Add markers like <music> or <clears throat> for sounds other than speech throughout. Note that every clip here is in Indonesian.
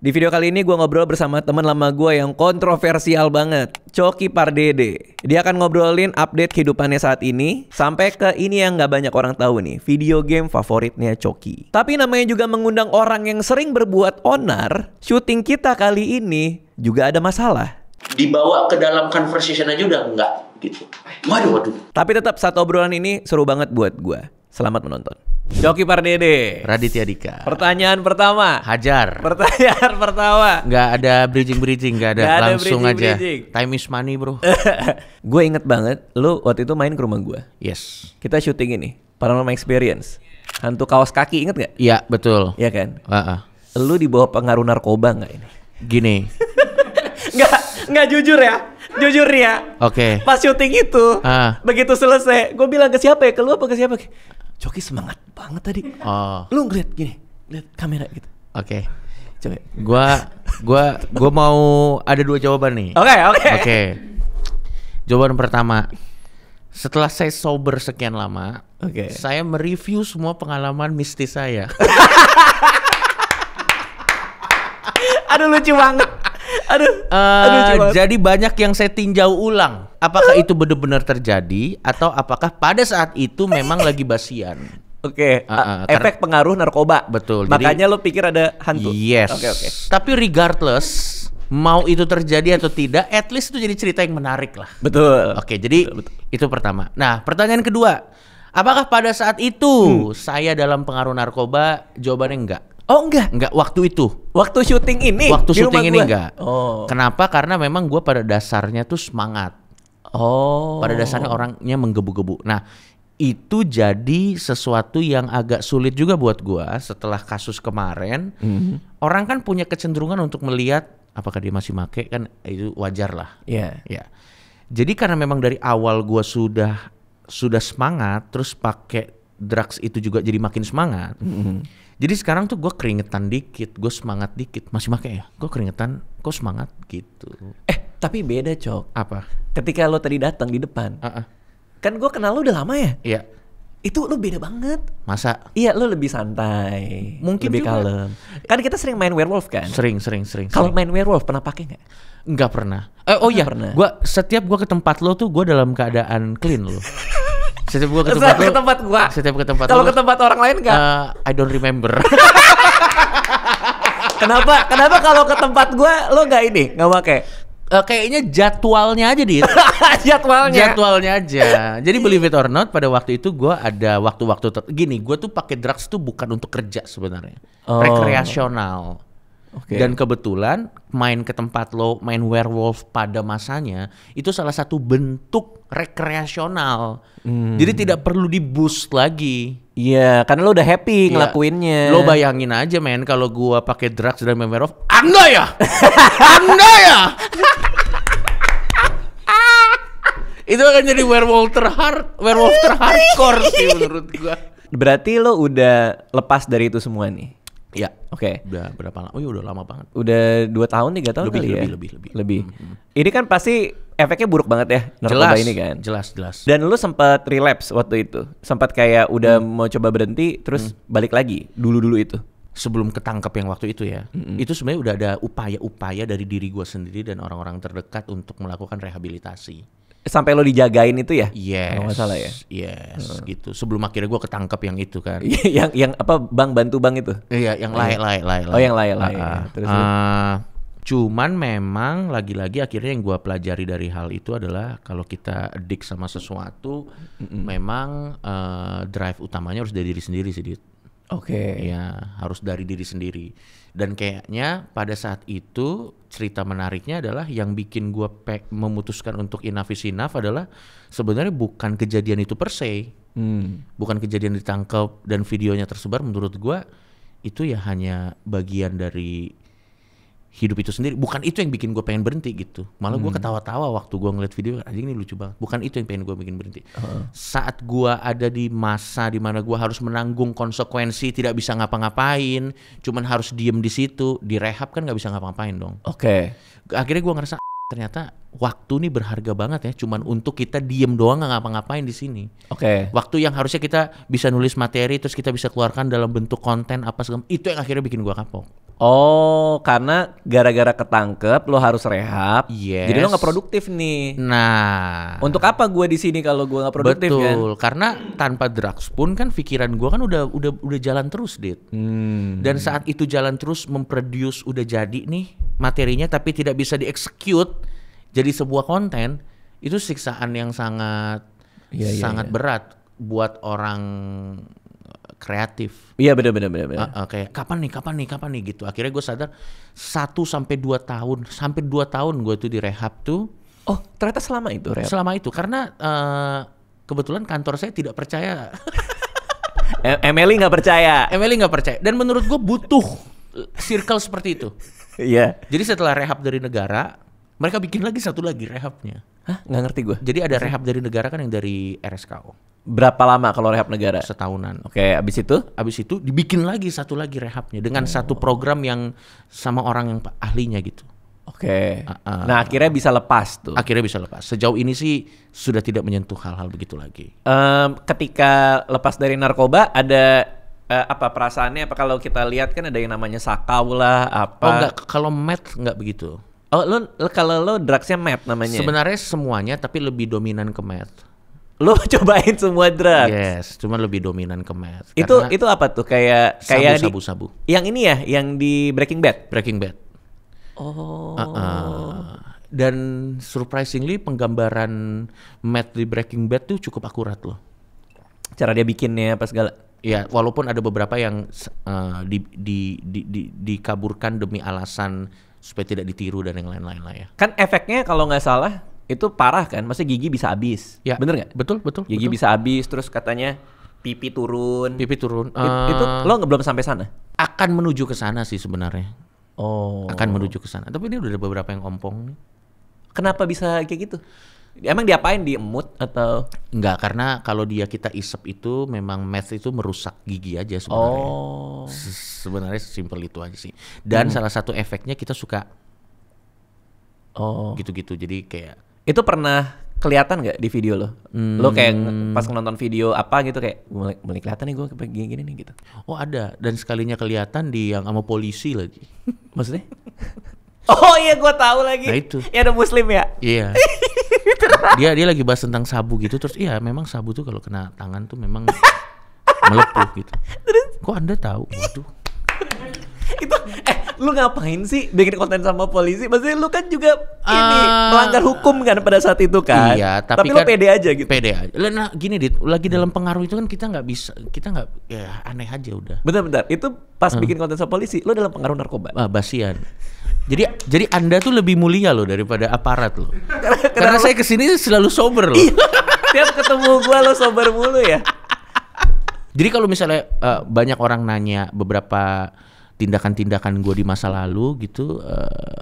Di video kali ini gue ngobrol bersama teman lama gue yang kontroversial banget, Coki Pardede. Dia akan ngobrolin update kehidupannya saat ini, sampai ke ini yang nggak banyak orang tahu nih, video game favoritnya Coki. Tapi namanya juga mengundang orang yang sering berbuat onar, syuting kita kali ini juga ada masalah. Dibawa ke dalam conversation aja udah enggak gitu. Waduh, waduh. Tapi tetap satu obrolan ini seru banget buat gue. Selamat menonton. Joki Pardede. Raditya Dika. Pertanyaan pertama. Hajar. Pertanyaan <laughs> pertama. Gak ada bridging-bridging, gak ada. Gak ada Langsung bridging, aja. Bridging. Time is money, bro. <laughs> gue inget banget, lu waktu itu main ke rumah gue. Yes. Kita syuting ini, Paranormal Experience. Hantu kaos kaki, inget gak? Iya, betul. Iya kan? Uh -uh. Lu dibawa pengaruh narkoba gak ini? Gini. <laughs> Gak, gak jujur ya jujur ya. Oke. Okay. Pas syuting itu, uh. begitu selesai, gue bilang ke siapa ya? Ke lu apa ke siapa? Coki semangat banget tadi. Oh. Lu ngeliat gini, lihat kamera gitu. Oke. Okay. Coba. Gua gua gua mau ada dua jawaban nih. Oke, okay, oke. Okay. Oke. Okay. Jawaban pertama. Setelah saya sober sekian lama, okay. saya mereview semua pengalaman mistis saya. <laughs> Aduh lucu banget. <laughs> aduh, uh, aduh jadi banyak yang saya tinjau ulang. Apakah itu benar-benar terjadi atau apakah pada saat itu memang lagi basian? Oke, okay. uh, uh, efek pengaruh narkoba. Betul. Makanya jadi, lo pikir ada hantu. Yes. Oke, okay, oke. Okay. Tapi regardless mau itu terjadi atau tidak, at least itu jadi cerita yang menarik lah. Betul. Oke, okay, jadi betul, betul. itu pertama. Nah, pertanyaan kedua, apakah pada saat itu hmm. saya dalam pengaruh narkoba? Jawabannya enggak. Oh enggak, enggak waktu itu. Waktu syuting ini. Waktu syuting ini gua. enggak. Oh. Kenapa? Karena memang gue pada dasarnya tuh semangat. Oh. Pada dasarnya orangnya menggebu-gebu. Nah, itu jadi sesuatu yang agak sulit juga buat gue setelah kasus kemarin. Mm-hmm. Orang kan punya kecenderungan untuk melihat apakah dia masih make kan itu wajar lah. Iya. Yeah. Ya. Jadi karena memang dari awal gue sudah sudah semangat terus pakai drugs itu juga jadi makin semangat. Mm-hmm. Jadi sekarang tuh gue keringetan dikit, gue semangat dikit, masih pakai ya. Gue keringetan, gue semangat gitu. Eh, tapi beda cok. Apa? Ketika lo tadi datang di depan, uh -uh. kan gue kenal lo udah lama ya. Iya. Itu lo beda banget. Masa? Iya, lo lebih santai, mungkin lebih juga. kalem. Kan kita sering main werewolf kan? Sering, sering, sering. Kalau main werewolf pernah pakai nggak? Nggak pernah. Eh, oh iya, pernah. Gua setiap gue ke tempat lo tuh gue dalam keadaan clean lo. <laughs> Setiap gua ke tempat Setiap ke tempat gua. Setiap ke tempat Kalau ke tempat orang lain enggak? Uh, eh, I don't remember. <laughs> kenapa? Kenapa kalau ke tempat gua lo enggak ini, enggak pakai? uh, kayaknya jadwalnya aja dit <laughs> jadwalnya jadwalnya aja jadi believe it or not pada waktu itu gue ada waktu-waktu ter- gini gue tuh pakai drugs tuh bukan untuk kerja sebenarnya oh. rekreasional Okay. Dan kebetulan main ke tempat lo main werewolf pada masanya itu salah satu bentuk rekreasional. Hmm. Jadi tidak perlu di boost lagi. Iya, yeah, karena lo udah happy yeah. ngelakuinnya. Lo bayangin aja main kalau gua pakai drugs dan main werewolf, Anda ya. anda ya. <laughs> itu akan jadi werewolf terhard werewolf terhardcore sih menurut gua. Berarti lo udah lepas dari itu semua nih. Ya, oke. Okay. Udah berapa lama? Oh, ya udah lama banget. Udah dua tahun, tiga tahun lebih, kali lebih, ya? Lebih, lebih, lebih. Hmm, hmm. Ini kan pasti efeknya buruk banget ya narkoba jelas, ini kan? Jelas, jelas. Dan lu sempat relapse waktu itu, sempat kayak udah mm. mau coba berhenti, terus mm. balik lagi dulu-dulu itu. Sebelum ketangkep yang waktu itu ya, hmm. itu sebenarnya udah ada upaya-upaya dari diri gue sendiri dan orang-orang terdekat untuk melakukan rehabilitasi sampai lo dijagain itu ya? Yes. Kalau salah ya. Yes, hmm. gitu. Sebelum akhirnya gue ketangkep yang itu kan. <laughs> yang yang apa bang bantu bang itu? Iya, yang lain lain lain Oh, yang lain lain Uh, Terus uh, cuman memang lagi-lagi akhirnya yang gue pelajari dari hal itu adalah kalau kita edik sama sesuatu, mm-hmm. memang uh, drive utamanya harus dari diri sendiri sih, Oke. Okay. Ya, harus dari diri sendiri dan kayaknya pada saat itu cerita menariknya adalah yang bikin gue memutuskan untuk inafis inaf adalah sebenarnya bukan kejadian itu per se hmm. bukan kejadian ditangkap dan videonya tersebar menurut gue itu ya hanya bagian dari hidup itu sendiri bukan itu yang bikin gue pengen berhenti gitu malah hmm. gue ketawa-tawa waktu gue ngeliat video anjing ini lucu banget bukan itu yang pengen gue bikin berhenti uh. saat gue ada di masa dimana gue harus menanggung konsekuensi tidak bisa ngapa-ngapain cuman harus diem di situ direhab kan nggak bisa ngapa-ngapain dong oke okay. akhirnya gue ngerasa ternyata waktu ini berharga banget ya cuman untuk kita diem doang nggak ngapa-ngapain di sini. Oke. Okay. Waktu yang harusnya kita bisa nulis materi terus kita bisa keluarkan dalam bentuk konten apa segala itu yang akhirnya bikin gue kapok. Oh, karena gara-gara ketangkep lo harus rehab. Yes. Jadi lo nggak produktif nih. Nah, untuk apa gue di sini kalau gue nggak produktif kan? Betul, kan? karena tanpa drugs pun kan pikiran gue kan udah udah udah jalan terus, Dit. Hmm. Dan saat itu jalan terus memproduce udah jadi nih materinya tapi tidak bisa dieksekut jadi sebuah konten, itu siksaan yang sangat ya, sangat ya, ya. berat buat orang kreatif. Iya benar benar benar. Uh, ah, Oke, ah, kayak kapan nih kapan nih kapan nih gitu. Akhirnya gue sadar 1 sampai dua tahun sampai dua tahun gue tuh di rehab tuh. Oh ternyata selama itu rehab. Selama itu karena uh, kebetulan kantor saya tidak percaya. <laughs> E, Emily nggak percaya. Emily nggak percaya. Dan menurut gue butuh circle seperti itu. Iya. yeah. Jadi setelah rehab dari negara, mereka bikin lagi satu lagi rehabnya. Hah? Nggak ngerti gue. Jadi ada rehab dari negara kan yang dari RSKO. Berapa lama kalau rehab negara? Setahunan. Oke, okay, abis itu? Abis itu dibikin lagi satu lagi rehabnya dengan oh. satu program yang sama orang yang ahlinya gitu. Oke. Okay. Ah, ah. nah akhirnya bisa lepas tuh. Akhirnya bisa lepas. Sejauh ini sih sudah tidak menyentuh hal-hal begitu lagi. Um, ketika lepas dari narkoba ada uh, apa perasaannya? Apa kalau kita lihat kan ada yang namanya sakau lah apa? Oh enggak, kalau met nggak begitu. Oh, lo, kalau lo drugsnya meth namanya. Sebenarnya semuanya tapi lebih dominan ke meth. Lo <laughs> cobain semua drugs. Yes, cuma lebih dominan ke meth. Itu itu apa tuh? Kayak kayak sabu, di, sabu Yang ini ya, yang di Breaking Bad. Breaking Bad. Oh. Uh -uh. Dan surprisingly penggambaran meth di Breaking Bad tuh cukup akurat loh. Cara dia bikinnya apa segala. Ya, walaupun ada beberapa yang uh, di, di, di, di, dikaburkan demi alasan supaya tidak ditiru dan yang lain-lain lah ya. Kan efeknya kalau nggak salah itu parah kan, maksudnya gigi bisa habis. Ya. Bener nggak? Betul betul. Gigi betul. bisa habis, terus katanya pipi turun. Pipi turun. uh, itu lo nggak belum sampai sana? Akan menuju ke sana sih sebenarnya. Oh. Akan menuju ke sana. Tapi ini udah ada beberapa yang kompong nih. Kenapa bisa kayak gitu? Emang diapain diemut atau? Enggak, karena kalau dia kita isep itu memang meth itu merusak gigi aja sebenarnya. Oh. Sebenarnya simpel itu aja sih. Dan hmm. salah satu efeknya kita suka Oh. Gitu-gitu. Jadi kayak itu pernah kelihatan nggak di video lo? Hmm. Lo kayak hmm. pas nonton video apa gitu kayak mulai, kelihatan nih gue kayak gini, gini nih gitu. Oh ada dan sekalinya kelihatan di yang sama polisi lagi. <laughs> Maksudnya? Oh iya gue tahu lagi. Nah itu. Ya ada muslim ya. Iya. <laughs> Kan. dia dia lagi bahas tentang sabu gitu terus iya memang sabu tuh kalau kena tangan tuh memang <laughs> melepuh gitu. Terus? Kok anda tahu? Waduh. itu eh lu ngapain sih bikin konten sama polisi? Maksudnya lu kan juga uh, ini ah. melanggar hukum kan pada saat itu kan? Iya. Tapi, tapi kan, lu pede aja gitu. Pede aja. Nah gini dit, lagi hmm. dalam pengaruh itu kan kita nggak bisa kita nggak ya aneh aja udah. Bentar-bentar itu pas hmm. bikin konten sama polisi lu dalam pengaruh narkoba. Ah, basian. Jadi jadi Anda tuh lebih mulia loh daripada aparat loh. Karena, <laughs> Karena saya kesini selalu sober loh. Iya. <laughs> Tiap ketemu gua lo sober mulu ya. jadi kalau misalnya uh, banyak orang nanya beberapa tindakan-tindakan gue di masa lalu gitu uh,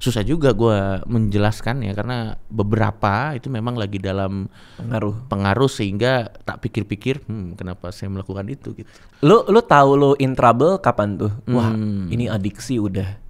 susah juga gue menjelaskan ya karena beberapa itu memang lagi dalam pengaruh pengaruh sehingga tak pikir-pikir hmm, kenapa saya melakukan itu gitu lo lo tahu lo in trouble kapan tuh wah hmm. ini adiksi udah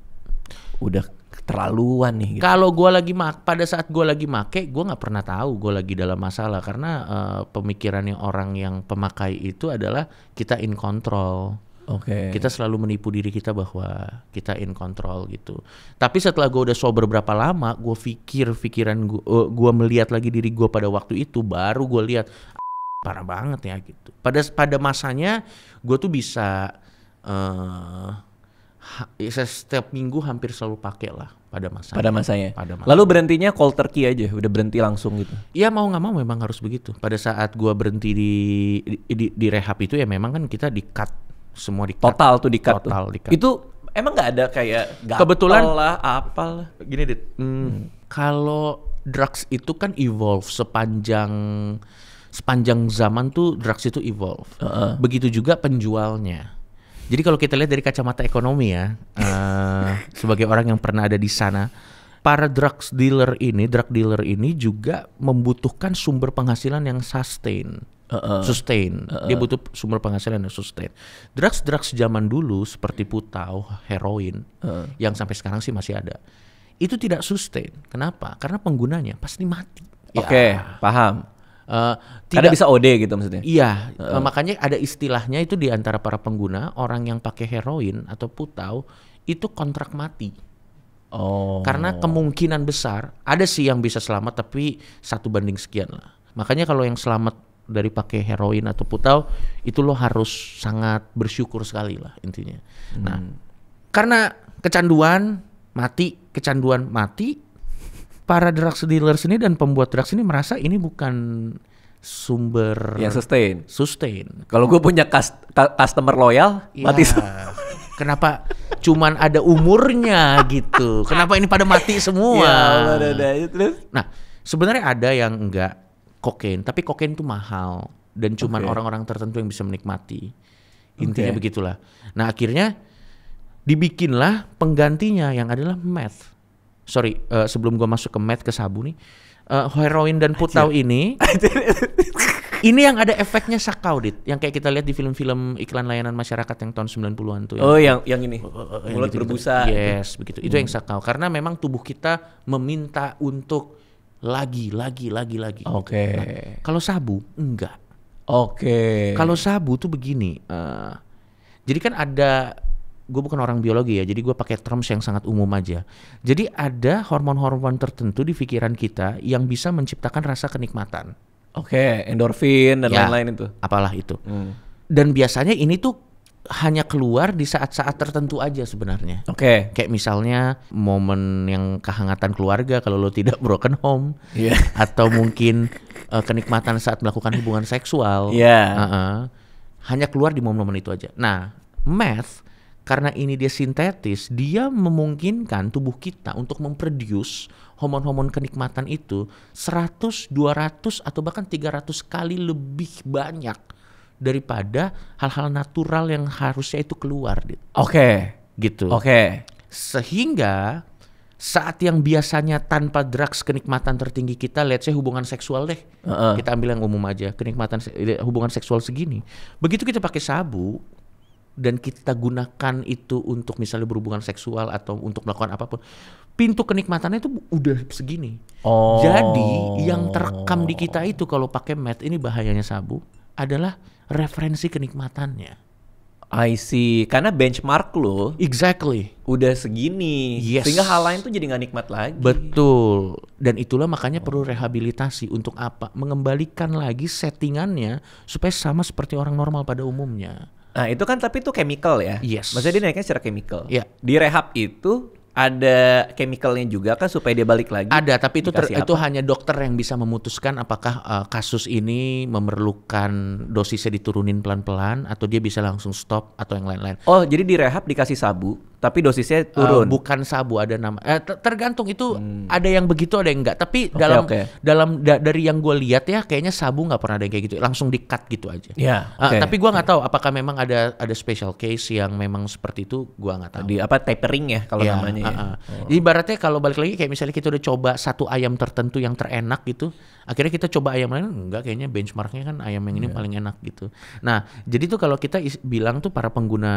udah terlaluan nih. Gitu. Kalau gue lagi mak, pada saat gue lagi make, gue nggak pernah tahu gue lagi dalam masalah karena uh, eh, pemikirannya orang yang pemakai itu adalah kita in control. Oke. Okay. Kita selalu menipu diri kita bahwa kita in control gitu. Tapi setelah gue udah sober berapa lama, gue pikir pikiran gue, uh, gue melihat lagi diri gue pada waktu itu, baru gue lihat ah, parah banget ya gitu. Pada pada masanya gue tuh bisa uh, ha, ya, setiap minggu hampir selalu pakai lah pada masa Pada masanya. Pada masa. Lalu berhentinya cold turkey aja, udah berhenti langsung gitu. Iya mau nggak mau memang harus begitu. Pada saat gua berhenti di di, di, di rehab itu ya memang kan kita di cut semua di cut. Total tuh di cut. Total tuh. di cut. Itu emang nggak ada kayak kebetulan lah apal gini dit. Hmm, hmm, Kalau drugs itu kan evolve sepanjang sepanjang zaman tuh drugs itu evolve. Uh -uh. Begitu juga penjualnya jadi kalau kita lihat dari kacamata ekonomi ya, uh, <laughs> sebagai orang yang pernah ada di sana, para drug dealer ini, drug dealer ini juga membutuhkan sumber penghasilan yang sustain. Uh, uh, sustain, uh, uh. dia butuh sumber penghasilan yang sustain. Drugs-drugs zaman dulu seperti putau, heroin, uh. yang sampai sekarang sih masih ada, itu tidak sustain. Kenapa? Karena penggunanya pasti mati. Oke, okay, ya. paham. Uh, tidak Karena bisa OD gitu maksudnya. Iya, uh. makanya ada istilahnya itu di antara para pengguna orang yang pakai heroin atau putau itu kontrak mati. Oh. Karena kemungkinan besar ada sih yang bisa selamat tapi satu banding sekian lah. Makanya kalau yang selamat dari pakai heroin atau putau itu lo harus sangat bersyukur sekali lah intinya. Nah, hmm. Nah, karena kecanduan mati, kecanduan mati, para drugs dealers ini dan pembuat drugs ini merasa ini bukan sumber yang sustain. Sustain. Kalau gue punya kas, customer loyal, ya. mati. <laughs> Kenapa cuman ada umurnya gitu? Kenapa ini pada mati semua? Iya, ya, ada terus. Nah, sebenarnya ada yang enggak kokain, tapi kokain itu mahal dan cuman orang-orang okay. tertentu yang bisa menikmati. Intinya okay. begitulah. Nah, akhirnya dibikinlah penggantinya yang adalah meth sorry uh, sebelum gue masuk ke mat ke sabu nih uh, heroin dan putau Ajir. ini <laughs> ini yang ada efeknya sakau dit yang kayak kita lihat di film-film iklan layanan masyarakat yang tahun 90-an tuh ya. oh yang yang ini uh, uh, mulut gitu, berbusa gitu. yes itu. begitu itu hmm. yang sakau karena memang tubuh kita meminta untuk lagi lagi lagi lagi oke okay. nah, kalau sabu enggak oke okay. kalau sabu tuh begini uh, jadi kan ada gue bukan orang biologi ya, jadi gue pakai terms yang sangat umum aja. Jadi ada hormon-hormon tertentu di pikiran kita yang bisa menciptakan rasa kenikmatan. Oke, okay, endorfin dan lain ya, lain-lain itu. Apalah itu. Hmm. Dan biasanya ini tuh hanya keluar di saat-saat tertentu aja sebenarnya. Oke. Okay. Kayak misalnya momen yang kehangatan keluarga kalau lo tidak broken home, yeah. atau mungkin uh, kenikmatan saat melakukan hubungan seksual. Iya. Yeah. Uh -uh, hanya keluar di momen-momen itu aja. Nah, math karena ini dia sintetis, dia memungkinkan tubuh kita untuk memproduce hormon-hormon kenikmatan itu 100, 200 atau bahkan 300 kali lebih banyak daripada hal-hal natural yang harusnya itu keluar. Oke, okay. gitu. Oke. Okay. Sehingga saat yang biasanya tanpa drugs kenikmatan tertinggi kita, let's say hubungan seksual deh, uh -uh. kita ambil yang umum aja, kenikmatan hubungan seksual segini. Begitu kita pakai sabu, dan kita gunakan itu untuk misalnya berhubungan seksual atau untuk melakukan apapun pintu kenikmatannya itu udah segini oh. jadi yang terekam di kita itu kalau pakai mat ini bahayanya sabu adalah referensi kenikmatannya I see. Karena benchmark lo exactly udah segini. Yes. Sehingga hal lain tuh jadi nggak nikmat lagi. Betul. Dan itulah makanya oh. perlu rehabilitasi untuk apa? Mengembalikan lagi settingannya supaya sama seperti orang normal pada umumnya. Nah itu kan tapi itu chemical ya. Yes. Maksudnya dia naiknya secara chemical. Iya. Di rehab itu ada chemicalnya juga kan supaya dia balik lagi. Ada, tapi itu ter, itu hanya dokter yang bisa memutuskan apakah uh, kasus ini memerlukan dosisnya diturunin pelan-pelan atau dia bisa langsung stop atau yang lain-lain. Oh, jadi di rehab dikasih sabu tapi dosisnya eh, turun. Uh, bukan sabu ada nama. Eh, tergantung itu hmm. ada yang begitu ada yang enggak. Tapi okay, dalam okay. dalam da dari yang gue lihat ya kayaknya sabu nggak pernah ada yang kayak gitu. Langsung di cut gitu aja. Ya. Yeah, okay. uh, tapi gue nggak okay. tahu apakah memang ada ada special case yang memang seperti itu. Gue nggak tahu. Di apa tapering ya kalau yeah, namanya. Uh -uh. Ya. Ah, ah. Oh. Ibaratnya kalau balik lagi kayak misalnya kita udah coba satu ayam tertentu yang terenak gitu akhirnya kita coba ayam lain enggak kayaknya benchmarknya kan ayam yang ini yeah. paling enak gitu nah jadi tuh kalau kita bilang tuh para pengguna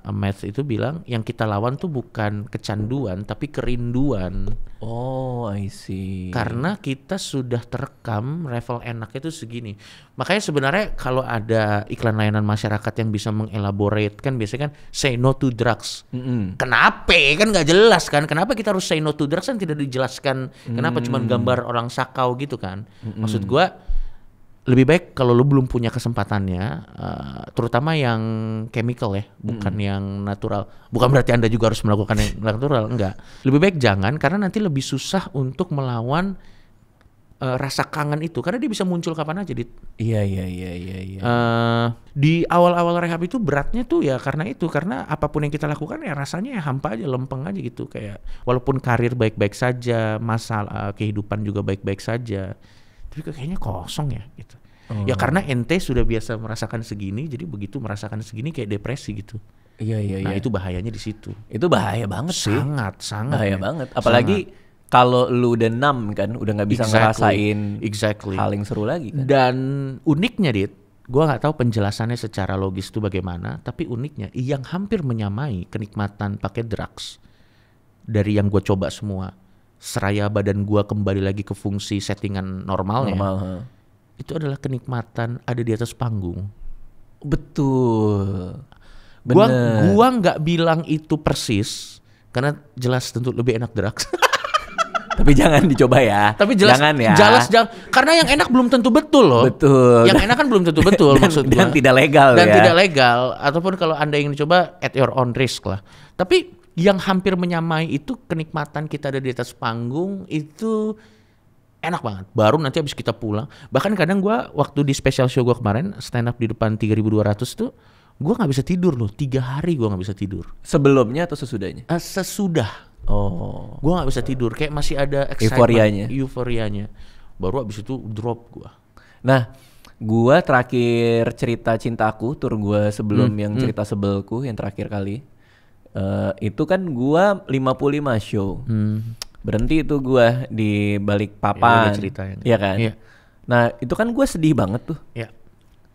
eh, meds itu bilang yang kita lawan tuh bukan kecanduan tapi kerinduan oh I see karena kita sudah terekam level enaknya tuh segini makanya sebenarnya kalau ada iklan layanan masyarakat yang bisa mengelaborate kan biasanya kan say no to drugs mm -hmm. kenapa kan nggak jelas kan kenapa kita harus say no to drugs kan tidak dijelaskan kenapa mm. cuma gambar orang sakau gitu kan hmm Maksud gue lebih baik kalau lu belum punya kesempatannya, uh, terutama yang chemical ya, bukan hmm yang natural. Bukan berarti anda juga harus melakukan yang natural, enggak. Lebih baik jangan karena nanti lebih susah untuk melawan uh, rasa kangen itu karena dia bisa muncul kapan aja dit iya iya iya iya, iya. Uh, di awal-awal rehab itu beratnya tuh ya karena itu karena apapun yang kita lakukan ya rasanya ya hampa aja lempeng aja gitu kayak walaupun karir baik-baik saja masalah kehidupan juga baik-baik saja tapi kayaknya kosong ya gitu oh. ya karena ente sudah biasa merasakan segini jadi begitu merasakan segini kayak depresi gitu iya iya nah iya. itu bahayanya di situ itu bahaya banget sih sangat sangat bahaya ya. banget apalagi kalau lu udah enam kan udah nggak bisa exactly. ngerasain exactly. hal yang seru lagi kan? dan uniknya dit gua nggak tahu penjelasannya secara logis itu bagaimana tapi uniknya yang hampir menyamai kenikmatan pakai drugs dari yang gue coba semua seraya badan gua kembali lagi ke fungsi settingan normalnya. Normal. ya. Itu adalah kenikmatan ada di atas panggung. Betul. Bener. Gua gua nggak bilang itu persis karena jelas tentu lebih enak drugs. <laughs> Tapi jangan dicoba ya. Tapi jelas jangan ya. Jelas jangan karena yang enak belum tentu betul loh. Betul. Yang enak kan belum tentu betul <laughs> dan, maksud gua. Dan tidak legal dan ya. Dan tidak legal ataupun kalau Anda ingin dicoba at your own risk lah. Tapi yang hampir menyamai itu kenikmatan kita ada di atas panggung itu enak banget. Baru nanti habis kita pulang. Bahkan kadang gue waktu di special show gue kemarin stand up di depan 3200 tuh gue nggak bisa tidur loh. Tiga hari gue nggak bisa tidur. Sebelumnya atau sesudahnya? Uh, sesudah. Oh. Gue nggak bisa tidur. Kayak masih ada excitement, euforianya. Euforianya. Baru habis itu drop gue. Nah, gue terakhir cerita cintaku tur gue sebelum hmm, yang hmm. cerita sebelku yang terakhir kali uh, itu kan gua 55 show. Hmm. Berhenti itu gua di balik ya, papan. Ya, kan? Iya. Nah, itu kan gua sedih banget tuh. Iya.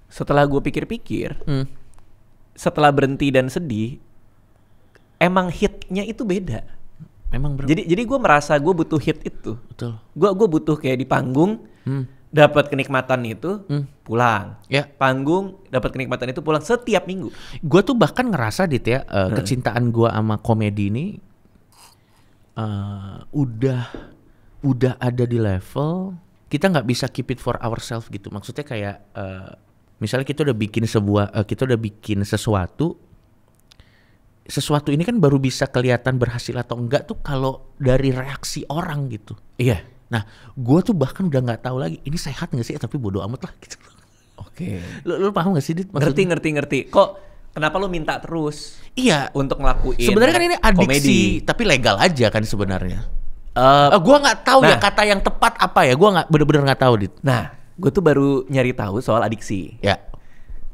Setelah gua pikir-pikir, hmm. setelah berhenti dan sedih, emang hitnya itu beda. Memang bro. Jadi jadi gua merasa gua butuh hit itu. Betul. gua gua butuh kayak di panggung. Hmm dapat kenikmatan itu hmm. pulang. Ya. Panggung dapat kenikmatan itu pulang setiap minggu. Gue tuh bahkan ngerasa dit ya uh, hmm. kecintaan gue sama komedi ini uh, udah udah ada di level kita nggak bisa keep it for ourselves gitu. Maksudnya kayak uh, misalnya kita udah bikin sebuah uh, kita udah bikin sesuatu sesuatu ini kan baru bisa kelihatan berhasil atau enggak tuh kalau dari reaksi orang gitu. Iya. Yeah Nah, gue tuh bahkan udah nggak tahu lagi ini sehat nggak sih? tapi bodoh amat lah gitu. Oke. Okay. Lu, lu paham gak sih Dit? ngerti ngerti ngerti. Kok kenapa lu minta terus? Iya. Untuk ngelakuin. Sebenarnya kan ini adiksi, komedi. tapi legal aja kan sebenarnya. Uh, eh, uh, ah, gue nggak tahu ya nah, ya kata yang tepat apa ya. Gue nggak bener-bener nggak tahu Dit. Nah, gue tuh baru nyari tahu soal adiksi. Ya.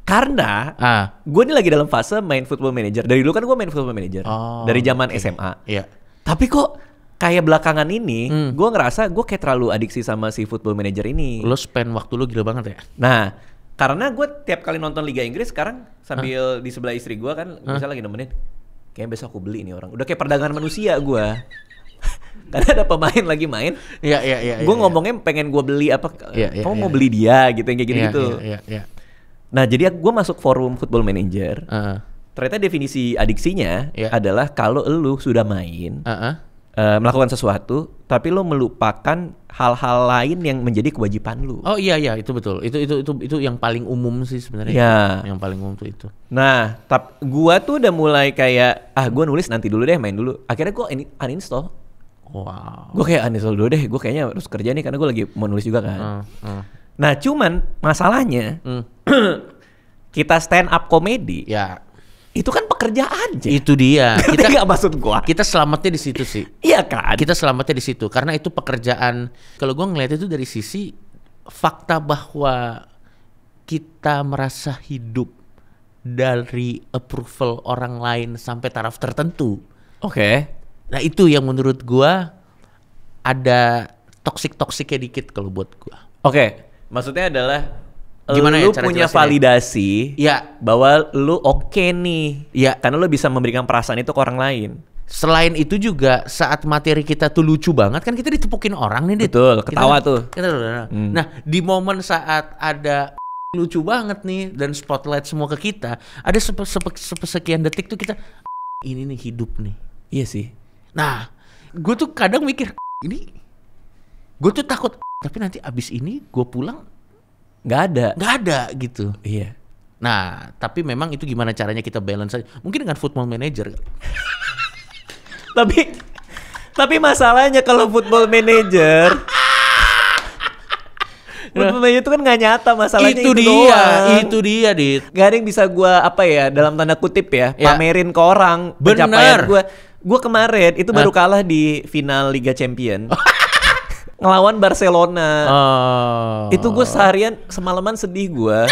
Karena uh. Ah. gue ini lagi dalam fase main Football Manager. Dari dulu kan gue main Football Manager. Oh, dari zaman okay. SMA. Iya. Tapi kok kayak belakangan ini hmm. gue ngerasa gue kayak terlalu adiksi sama si football manager ini lo spend waktu lo gila banget ya nah karena gue tiap kali nonton Liga Inggris sekarang sambil huh? di sebelah istri gue kan huh? misalnya lagi nemenin kayak besok aku beli ini orang udah kayak perdagangan manusia gue <laughs> karena ada pemain lagi main iya iya iya gue iya, iya. ngomongnya ya. pengen gue beli apa ya, ya, kamu ya, mau iya. beli dia gitu yang kayak gitu gitu Iya ya, ya, nah jadi gue masuk forum football manager uh. ternyata definisi adiksinya yeah. adalah kalau lu sudah main uh -huh uh, melakukan sesuatu tapi lo melupakan hal-hal lain yang menjadi kewajiban lo Oh iya iya itu betul. Itu itu itu itu yang paling umum sih sebenarnya. Iya. Yang paling umum tuh itu. Nah, tap gua tuh udah mulai kayak ah gua nulis nanti dulu deh main dulu. Akhirnya gua ini uninstall. Wow. Gua kayak uninstall dulu deh. Gua kayaknya harus kerja nih karena gua lagi mau nulis juga kan. Uh, uh. Nah, cuman masalahnya mm. <clears throat> kita stand up komedi. Ya itu kan pekerjaan aja. Itu dia. <laughs> Ngerti kita nggak maksud gua. Kita selamatnya di situ sih. iya kan? Kita selamatnya di situ karena itu pekerjaan. Kalau gua ngeliat itu dari sisi fakta bahwa kita merasa hidup dari approval orang lain sampai taraf tertentu. Oke. Okay. Nah, itu yang menurut gua ada toksik-toksiknya dikit kalau buat gua. Oke. Okay. Maksudnya adalah Gimana ya lu ya punya validasi ya bahwa lu oke okay nih. Ya. Karena lu bisa memberikan perasaan itu ke orang lain. Selain itu juga saat materi kita tuh lucu banget kan kita ditepukin orang nih, Dit. Betul, ketawa kita, tuh. Kita, nah, nah, nah. hmm. Nah, di momen saat ada <laughs> lucu banget nih dan spotlight semua ke kita ada sepe, sepe, sepe sekian detik tuh kita <laughs> ini nih hidup nih iya sih nah gue tuh kadang mikir <laughs> ini gue tuh takut tapi nanti abis ini gue pulang nggak ada nggak ada gitu iya nah tapi memang itu gimana caranya kita balance aja mungkin dengan football manager tapi tapi masalahnya kalau football manager Football Manager itu kan gak nyata masalahnya itu, itu dia, doang. itu dia, dit. Gak ada yang bisa gue apa ya dalam tanda kutip ya, ya. pamerin ke orang Bener. pencapaian gue. Gue kemarin itu baru kalah di final Liga Champion. <laughs> ngelawan Barcelona. Oh. Itu gue seharian semalaman sedih gue. <laughs>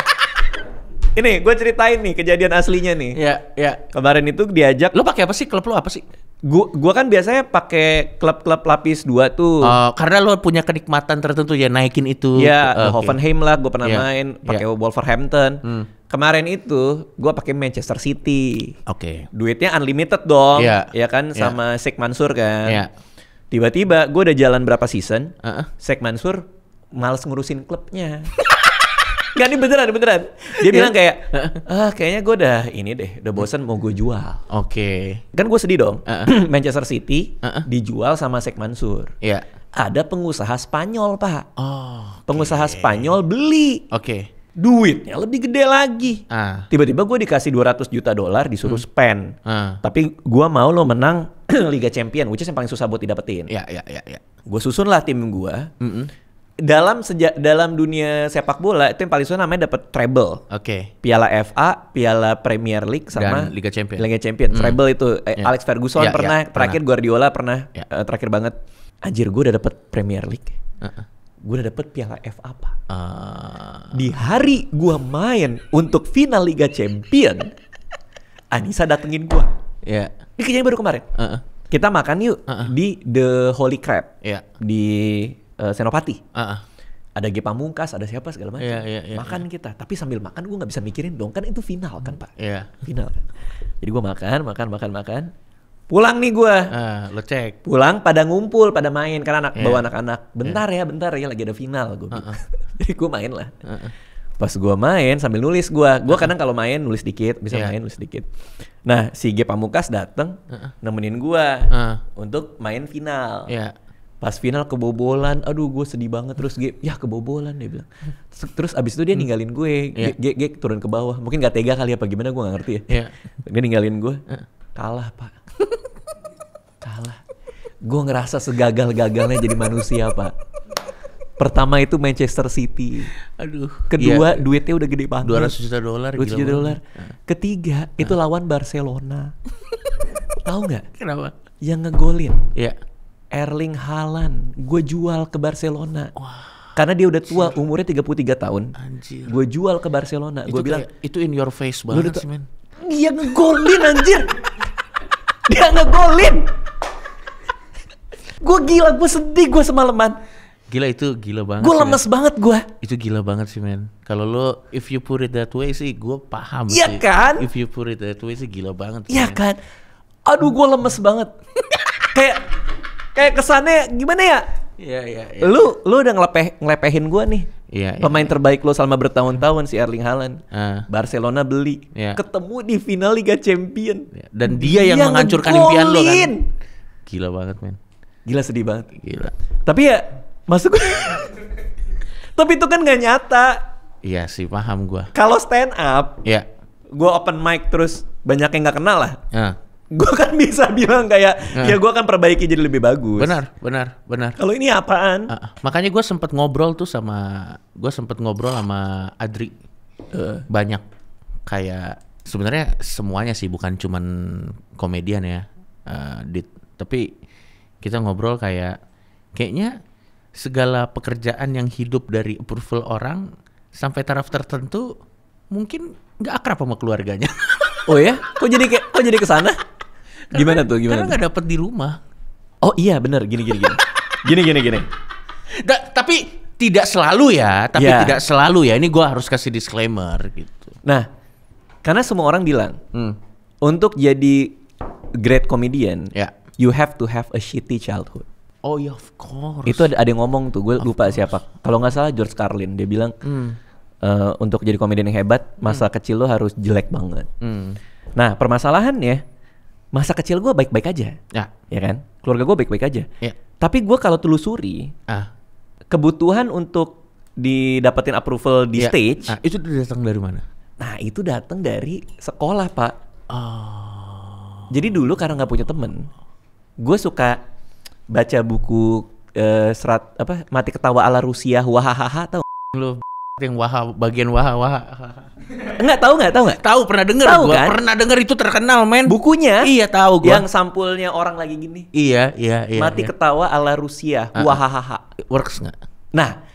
Ini gue ceritain nih kejadian aslinya nih. Iya, iya. Kemarin itu diajak. Lo pakai apa sih? Klub lo apa sih? Gue, gua kan biasanya pakai klub-klub lapis dua tuh. Uh, karena lo punya kenikmatan tertentu ya naikin itu. Iya, uh, okay. Hoffenheim lah gue pernah yeah. main, ya. pakai yeah. Wolverhampton. Hmm. Kemarin itu gue pakai Manchester City. Oke. Okay. Duitnya unlimited dong. Iya yeah. Ya kan yeah. sama Sheikh Mansur kan. Iya. Yeah Tiba-tiba gue udah jalan berapa season, uh -uh. Sek Mansur males ngurusin klubnya. <laughs> Gak ini beneran, beneran. Dia yeah. bilang kayak, ah kayaknya gue udah ini deh, udah bosan mau gue jual. Oke. Okay. Kan gue sedih dong. Uh -uh. <clears throat> Manchester City uh -uh. dijual sama Sek Mansur. Iya. Yeah. Ada pengusaha Spanyol pak. Oh. Okay. Pengusaha Spanyol beli. Oke. Okay. Duitnya lebih gede lagi. Ah. Tiba-tiba uh. gue dikasih 200 juta dolar disuruh hmm. spend. Uh. Tapi gue mau lo menang <clears throat> Liga Champion, which is yang paling susah buat didapetin. Iya, iya, iya. Ya. ya, ya, ya. Gue susun lah tim gue. Mm -mm. Dalam sejak dalam dunia sepak bola itu yang paling susah namanya dapat treble. Oke. Okay. Piala FA, Piala Premier League sama Dan Liga Champion. Liga Champion. Mm. Treble itu eh, yeah. Alex Ferguson yeah, pernah, yeah, terakhir pernah. Guardiola pernah, yeah. uh, terakhir banget. Anjir, gue udah dapet Premier League. Uh -uh gue udah dapet piala FA apa? Uh... Ah. Di hari gue main untuk final Liga Champion, Anissa datengin gue. Iya. Ini kejadian baru kemarin. Uh -uh. Kita makan yuk uh -uh. di The Holy Crab. Iya. Di uh, Senopati. Uh -uh. Ada Gepa Mungkas, ada siapa segala macam. Yeah, yeah, yeah, makan yeah. kita, tapi sambil makan gue nggak bisa mikirin dong kan itu final kan pak. Iya. Yeah. Final. Kan? Jadi gue makan, makan, makan, makan. Pulang nih gue. Uh, lo cek. Pulang pada ngumpul, pada main karena anak yeah. bawa anak-anak. Bentar yeah. ya, bentar ya lagi ada final gue. Uh -uh. Jadi gue main lah. Uh -uh. Pas gue main sambil nulis gue, gue uh -uh. kadang kalau main nulis dikit, bisa yeah. main nulis dikit Nah, si G Pamukas dateng uh -uh. nemenin gua uh. untuk main final. Yeah. Pas final kebobolan, aduh gue sedih banget terus G, ya kebobolan dia bilang. Terus, abis itu dia hmm. ninggalin gue, yeah. G, G, turun ke bawah. Mungkin gak tega kali ya, apa gimana gue gak ngerti ya. Yeah. Dia ninggalin gue, kalah pak. kalah. Gue ngerasa segagal-gagalnya jadi manusia pak Pertama itu Manchester City. Aduh. Kedua iya. duitnya udah gede banget. 200 juta dolar. 200 juta dolar. Iya. Ketiga nah. itu iya. lawan Barcelona. <laughs> Tahu nggak? Kenapa? Yang ngegolin. Iya. Erling Haaland, gue jual ke Barcelona. Wow. Karena dia udah tua, Anjir. umurnya 33 tahun. Anjir. Gue jual ke Barcelona. Gue bilang, itu in your face banget sih, men. Dia ngegolin anjir. dia ngegolin. Gue gila, gue sedih gue semalaman Gila itu gila banget. Gue lemes banget gue. Itu gila banget sih men. Kalau lo if you put it that way sih gue paham Iya kan? If you put it that way sih gila banget. Iya kan? Aduh gue lemes banget. <laughs> kayak kayak kesannya gimana ya? Iya iya. Ya. Lu lu udah ngelepeh ngelepehin gue nih. Iya. Ya, Pemain ya. terbaik lo selama bertahun-tahun si Erling Haaland. Uh. Barcelona beli. Ya. Ketemu di final Liga Champion. Iya. Dan dia, dia yang menghancurkan impian lo kan. Gila banget, men. Gila sedih banget. Gila. Tapi ya Masuk <laughs> Tapi itu kan gak nyata. Iya sih paham gue. Kalau stand up, ya. gue open mic terus banyak yang gak kenal lah. Ya. Gue kan <laughs> bisa bilang kayak ya, ya gue akan perbaiki jadi lebih bagus. Benar, benar, benar. Kalau ini apaan? Makanya gue sempet ngobrol tuh sama gue sempet ngobrol sama Adri uh. banyak kayak sebenarnya semuanya sih bukan cuman komedian ya, uh, dit. Tapi kita ngobrol kayak kayaknya segala pekerjaan yang hidup dari approval orang sampai taraf tertentu mungkin nggak akrab sama keluarganya. <laughs> Oh ya? Kok jadi kayak kok jadi ke sana? Gimana tuh? Gimana? Karena nggak dapet di rumah. Oh iya bener gini gini gini. gini gini gini. Da, tapi tidak selalu ya, tapi yeah. tidak selalu ya. Ini gue harus kasih disclaimer gitu. Nah, karena semua orang bilang hmm. untuk jadi great comedian, yeah. you have to have a shitty childhood. Oh iya, of course. Itu ada, ada yang ngomong tuh, gue lupa course. siapa. Kalau nggak salah George Carlin, dia bilang hmm. Uh, untuk jadi komedian yang hebat, masa hmm. kecil lo harus jelek banget. Hmm. Nah, permasalahannya masa kecil gue baik-baik aja, ya. ya kan? Keluarga gue baik-baik aja. Ya. Tapi gue kalau telusuri, ah. kebutuhan untuk didapetin approval di ya. stage, ah, itu datang dari mana? Nah, itu datang dari sekolah pak. Oh. Jadi dulu karena nggak punya temen, gue suka baca buku uh, serat apa mati ketawa ala Rusia wahahaha tau lu yang waha bagian waha waha Enggak tahu enggak tahu enggak Tahu pernah denger tahu, Kan? Pernah denger itu terkenal men. Bukunya? Iya tahu gua. Yang sampulnya orang lagi gini. Iya iya iya. Mati iya. ketawa ala Rusia. Uh, Wahahaha. Works enggak Nah,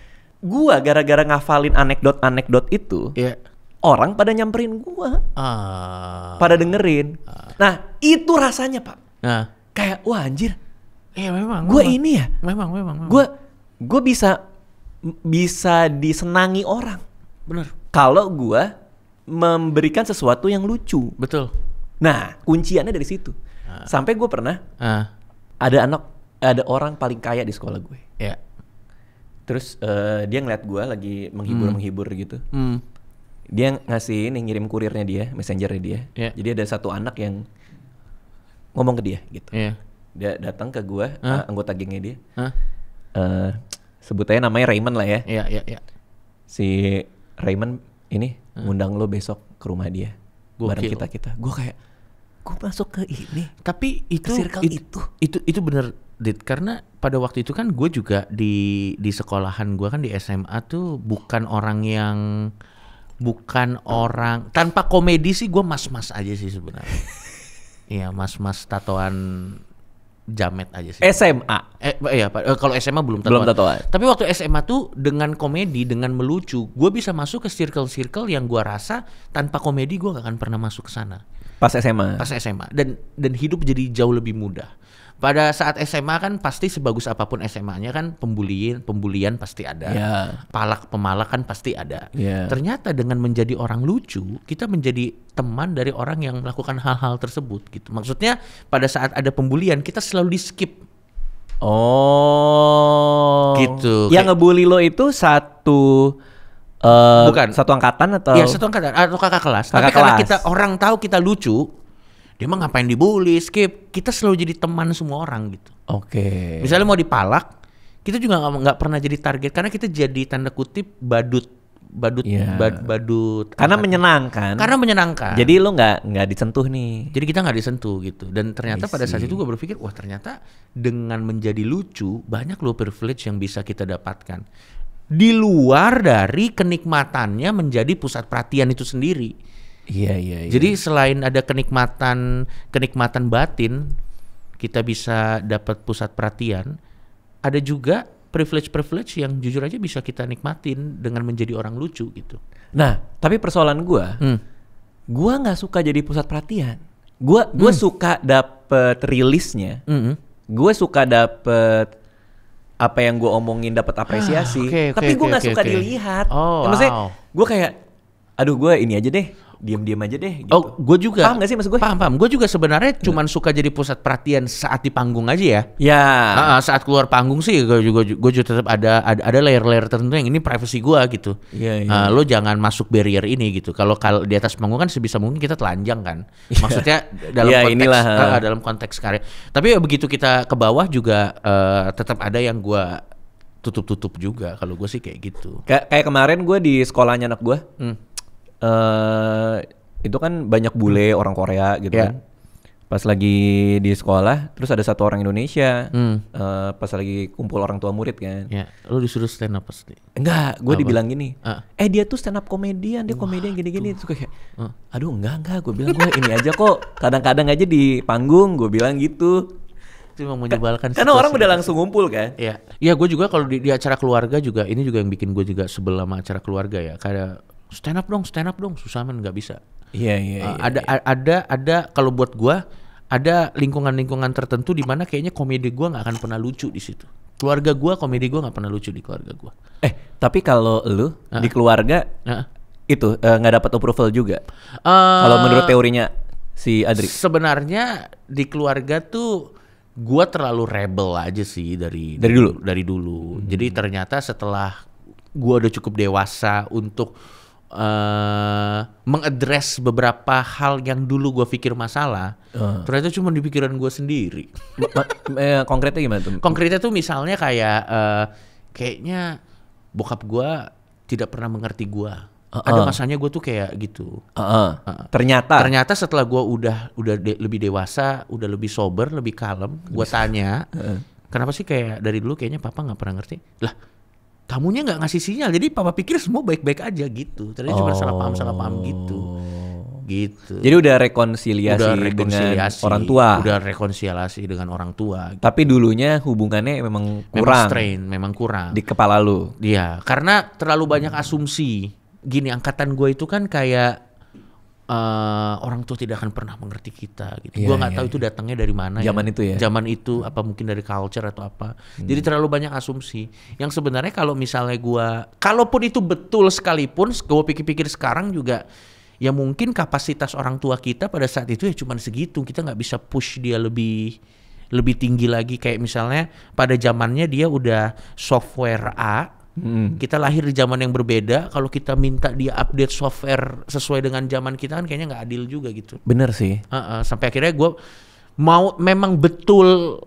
gua gara-gara ngafalin anekdot-anekdot itu, yeah. orang pada nyamperin gua. Uh, pada dengerin. Uh. Nah, itu rasanya, Pak. Uh. Kayak wah anjir Iya memang. Gue ini ya. Memang memang. Gue gue bisa bisa disenangi orang. Bener. Kalau gue memberikan sesuatu yang lucu. Betul. Nah kunciannya dari situ. Uh. Sampai gue pernah uh. ada anak ada orang paling kaya di sekolah gue. Iya. Yeah. Terus uh, dia ngeliat gue lagi menghibur hmm. menghibur gitu. Hmm. Dia ngasih ini ngirim kurirnya dia, messengernya dia. Yeah. Jadi ada satu anak yang ngomong ke dia gitu. Yeah dia datang ke gue huh? Eh, anggota gengnya dia huh? uh, eh, sebut aja namanya Raymond lah ya iya iya iya si Raymond ini huh? ngundang lo besok ke rumah dia gua bareng kita kita gue kayak gue masuk ke ini tapi itu circle it, itu itu itu bener Dit karena pada waktu itu kan gue juga di di sekolahan gue kan di SMA tuh bukan orang yang bukan orang tanpa komedi sih gue mas-mas aja sih sebenarnya <laughs> Iya mas-mas tatoan jamet aja sih. SMA. Eh, iya, eh, kalau SMA belum tatoan. Belum tatoan. Tapi waktu SMA tuh dengan komedi, dengan melucu, gua bisa masuk ke circle-circle yang gua rasa tanpa komedi gua gak akan pernah masuk ke sana. Pas SMA. Pas SMA. Dan dan hidup jadi jauh lebih mudah pada saat SMA kan pasti sebagus apapun SMA-nya kan pembulian, pembulian pasti ada. Yeah. Palak kan pasti ada. Yeah. Ternyata dengan menjadi orang lucu, kita menjadi teman dari orang yang melakukan hal-hal tersebut gitu. Maksudnya pada saat ada pembulian kita selalu di skip Oh. Gitu. Yang ngebully lo itu satu Uh, Bukan satu angkatan atau ya satu angkatan atau kakak kelas. Kakak Tapi kelas. karena kita orang tahu kita lucu, dia mah ngapain dibully skip kita selalu jadi teman semua orang gitu oke okay. misalnya mau dipalak kita juga nggak pernah jadi target karena kita jadi tanda kutip badut badut yeah. bad, badut karena angkat. menyenangkan karena menyenangkan jadi lo nggak nggak disentuh nih jadi kita nggak disentuh gitu dan ternyata Isi. pada saat itu gue berpikir wah ternyata dengan menjadi lucu banyak lo privilege yang bisa kita dapatkan di luar dari kenikmatannya menjadi pusat perhatian itu sendiri Iya iya. iya. Jadi selain ada kenikmatan kenikmatan batin, kita bisa dapat pusat perhatian, ada juga privilege-privilege yang jujur aja bisa kita nikmatin dengan menjadi orang lucu gitu. Nah, tapi persoalan gue, hmm. gue nggak suka jadi pusat perhatian. Gue gue hmm. suka dapet rilisnya. Hmm. Gue suka dapet apa yang gue omongin dapat ah, apresiasi, okay, okay, tapi gue nggak okay, okay, suka okay. dilihat. Oh, ya, wow. Maksudnya gue kayak, aduh gue ini aja deh diam-diam aja deh oh, gitu. Oh, gue juga. Paham gak sih maksud gue? Paham, paham. Gue juga sebenarnya cuman suka jadi pusat perhatian saat di panggung aja ya. Ya. Uh, saat keluar panggung sih gue juga gue juga tetap ada ada, ada layer-layer tertentu yang ini privacy gue gitu. Iya, Uh, lo jangan masuk barrier ini gitu. Kalau kalau di atas panggung kan sebisa mungkin kita telanjang kan. Iya. Maksudnya dalam ya, konteks uh, dalam konteks karya. Tapi begitu kita ke bawah juga uh, tetap ada yang gue tutup-tutup juga kalau gue sih kayak gitu Kay kayak kemarin gue di sekolahnya anak gue hmm uh, itu kan banyak bule hmm. orang Korea gitu yeah. kan. Pas lagi di sekolah, terus ada satu orang Indonesia. Hmm. Uh, pas lagi kumpul orang tua murid kan. Ya, yeah. lu disuruh stand up pasti. Enggak, gue dibilang gini. Uh. Eh dia tuh stand up komedian, dia komedian gini-gini. Terus kayak, uh. aduh enggak enggak. Gue bilang gue ini aja kok. Kadang-kadang aja di panggung gue bilang gitu cuma memang menyebalkan karena orang udah langsung ngumpul kan iya iya gue juga kalau di, di acara keluarga juga ini juga yang bikin gue juga sebelah sama acara keluarga ya kayak stand up dong, stand up dong, susah men nggak bisa. Iya yeah, iya. Yeah, uh, iya, yeah, ada, yeah. ada ada kalau buat gua ada lingkungan-lingkungan tertentu di mana kayaknya komedi gua nggak akan pernah lucu di situ. Keluarga gua komedi gua nggak pernah lucu di keluarga gua. Eh tapi kalau lu uh. di keluarga uh. itu eh, nggak uh, dapat approval juga. Uh, kalau menurut teorinya si Adri. Sebenarnya di keluarga tuh gua terlalu rebel aja sih dari dari dulu dari dulu. Hmm. Jadi ternyata setelah gua udah cukup dewasa untuk uh, mengadres beberapa hal yang dulu gue pikir masalah uh. ternyata cuma di pikiran gue sendiri eh, konkretnya gimana tuh konkretnya tuh misalnya kayak uh, kayaknya bokap gue tidak pernah mengerti gue uh ah, -uh. ada ah. masanya gue tuh kayak gitu uh -uh. Uh -uh. ternyata ternyata setelah gue udah udah de lebih dewasa udah lebih sober lebih kalem gue tanya uh -uh. kenapa sih kayak dari dulu kayaknya papa nggak pernah ngerti lah tamunya nggak ngasih sinyal jadi papa pikir semua baik-baik aja gitu ternyata oh. cuma salah paham salah paham gitu oh. gitu jadi udah rekonsiliasi, udah rekonsiliasi dengan orang tua udah rekonsiliasi dengan orang tua gitu. tapi dulunya hubungannya memang kurang memang strain memang kurang di kepala lu iya karena terlalu banyak asumsi gini angkatan gue itu kan kayak uh, orang tua tidak akan pernah mengerti kita gitu. Yeah, gua nggak yeah. tahu itu iya. datangnya dari mana. Zaman ya. itu ya. Zaman itu apa mungkin dari culture atau apa. Hmm. Jadi terlalu banyak asumsi. Yang sebenarnya kalau misalnya gua kalaupun itu betul sekalipun gua pikir-pikir sekarang juga ya mungkin kapasitas orang tua kita pada saat itu ya cuma segitu. Kita nggak bisa push dia lebih lebih tinggi lagi kayak misalnya pada zamannya dia udah software A Hmm. Kita lahir di zaman yang berbeda. Kalau kita minta dia update software sesuai dengan zaman kita kan kayaknya nggak adil juga gitu. Bener sih. Uh -uh. Sampai akhirnya gue mau memang betul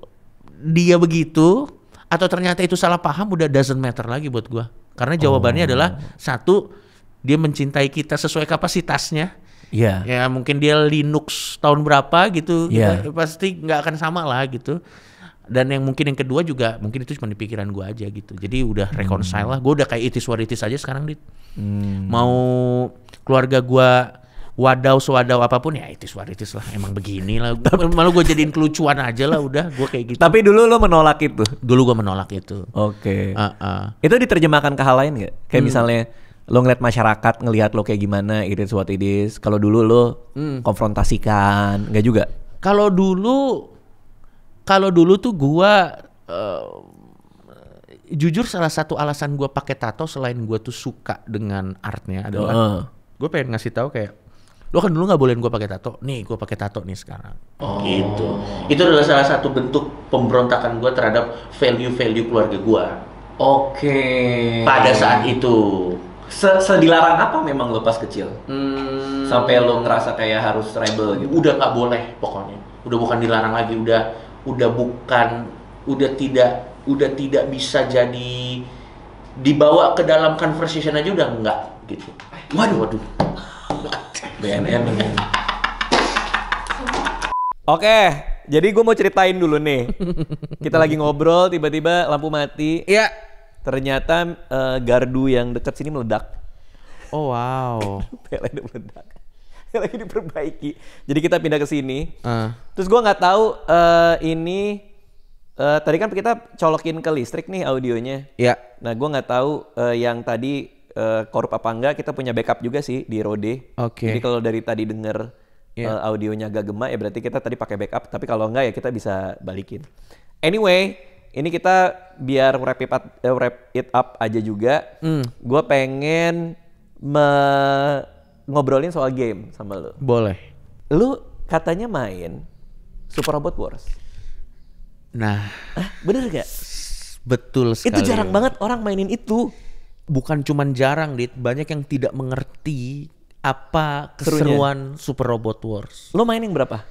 dia begitu atau ternyata itu salah paham udah doesn't matter lagi buat gue. Karena jawabannya oh. adalah satu dia mencintai kita sesuai kapasitasnya. Iya. Ya mungkin dia Linux tahun berapa gitu. Yeah. pasti nggak akan sama lah gitu dan yang mungkin yang kedua juga mungkin itu cuma di pikiran gue aja gitu jadi udah hmm. reconcile lah gue udah kayak itis waritis aja sekarang dit hmm. mau keluarga gue wadau sewadau apapun ya itis waritis lah emang begini lah <laughs> malu gue jadiin kelucuan aja lah udah gue kayak gitu tapi dulu lo menolak itu dulu gue menolak itu oke okay. uh -uh. itu diterjemahkan ke hal lain gak kayak hmm. misalnya lo ngeliat masyarakat ngelihat lo kayak gimana iris what it is kalau dulu lo hmm. konfrontasikan nggak juga kalau dulu kalau dulu tuh gua uh, jujur salah satu alasan gua pakai tato selain gua tuh suka dengan artnya adalah uh. gue pengen ngasih tahu kayak lo kan dulu nggak bolehin gua pakai tato nih gua pakai tato nih sekarang oh. gitu itu adalah salah satu bentuk pemberontakan gua terhadap value value keluarga gua oke okay. pada saat itu Se sedilarang apa memang lo pas kecil hmm. sampai lo ngerasa kayak harus rebel gitu udah nggak boleh pokoknya udah bukan dilarang lagi udah udah bukan udah tidak udah tidak bisa jadi dibawa ke dalam conversation aja udah enggak gitu. Waduh waduh. BNN. Oke, okay, jadi gue mau ceritain dulu nih. Kita lagi ngobrol, tiba-tiba lampu mati. Iya. Ternyata uh, gardu yang dekat sini meledak. Oh wow. Pele <laughs> meledak. <laughs> lagi diperbaiki. Jadi kita pindah ke sini. Uh. Terus gue nggak tahu uh, ini uh, tadi kan kita colokin ke listrik nih audionya. Iya. Yeah. Nah, gue nggak tahu uh, yang tadi uh, korup apa enggak, kita punya backup juga sih di Rode. Oke. Okay. Jadi kalau dari tadi denger yeah. Ya. uh, audionya agak gemak, ya berarti kita tadi pakai backup, tapi kalau enggak ya kita bisa balikin. Anyway, ini kita biar wrap it up, wrap it up aja juga. Mm. Gue pengen me ngobrolin soal game sama lu. Boleh. Lu katanya main Super Robot Wars. Nah, Hah, bener gak? Betul sekali. Itu jarang banget orang mainin itu. Bukan cuman jarang, Dit. Banyak yang tidak mengerti apa keseruan Serunya. Super Robot Wars. Lo mainin berapa?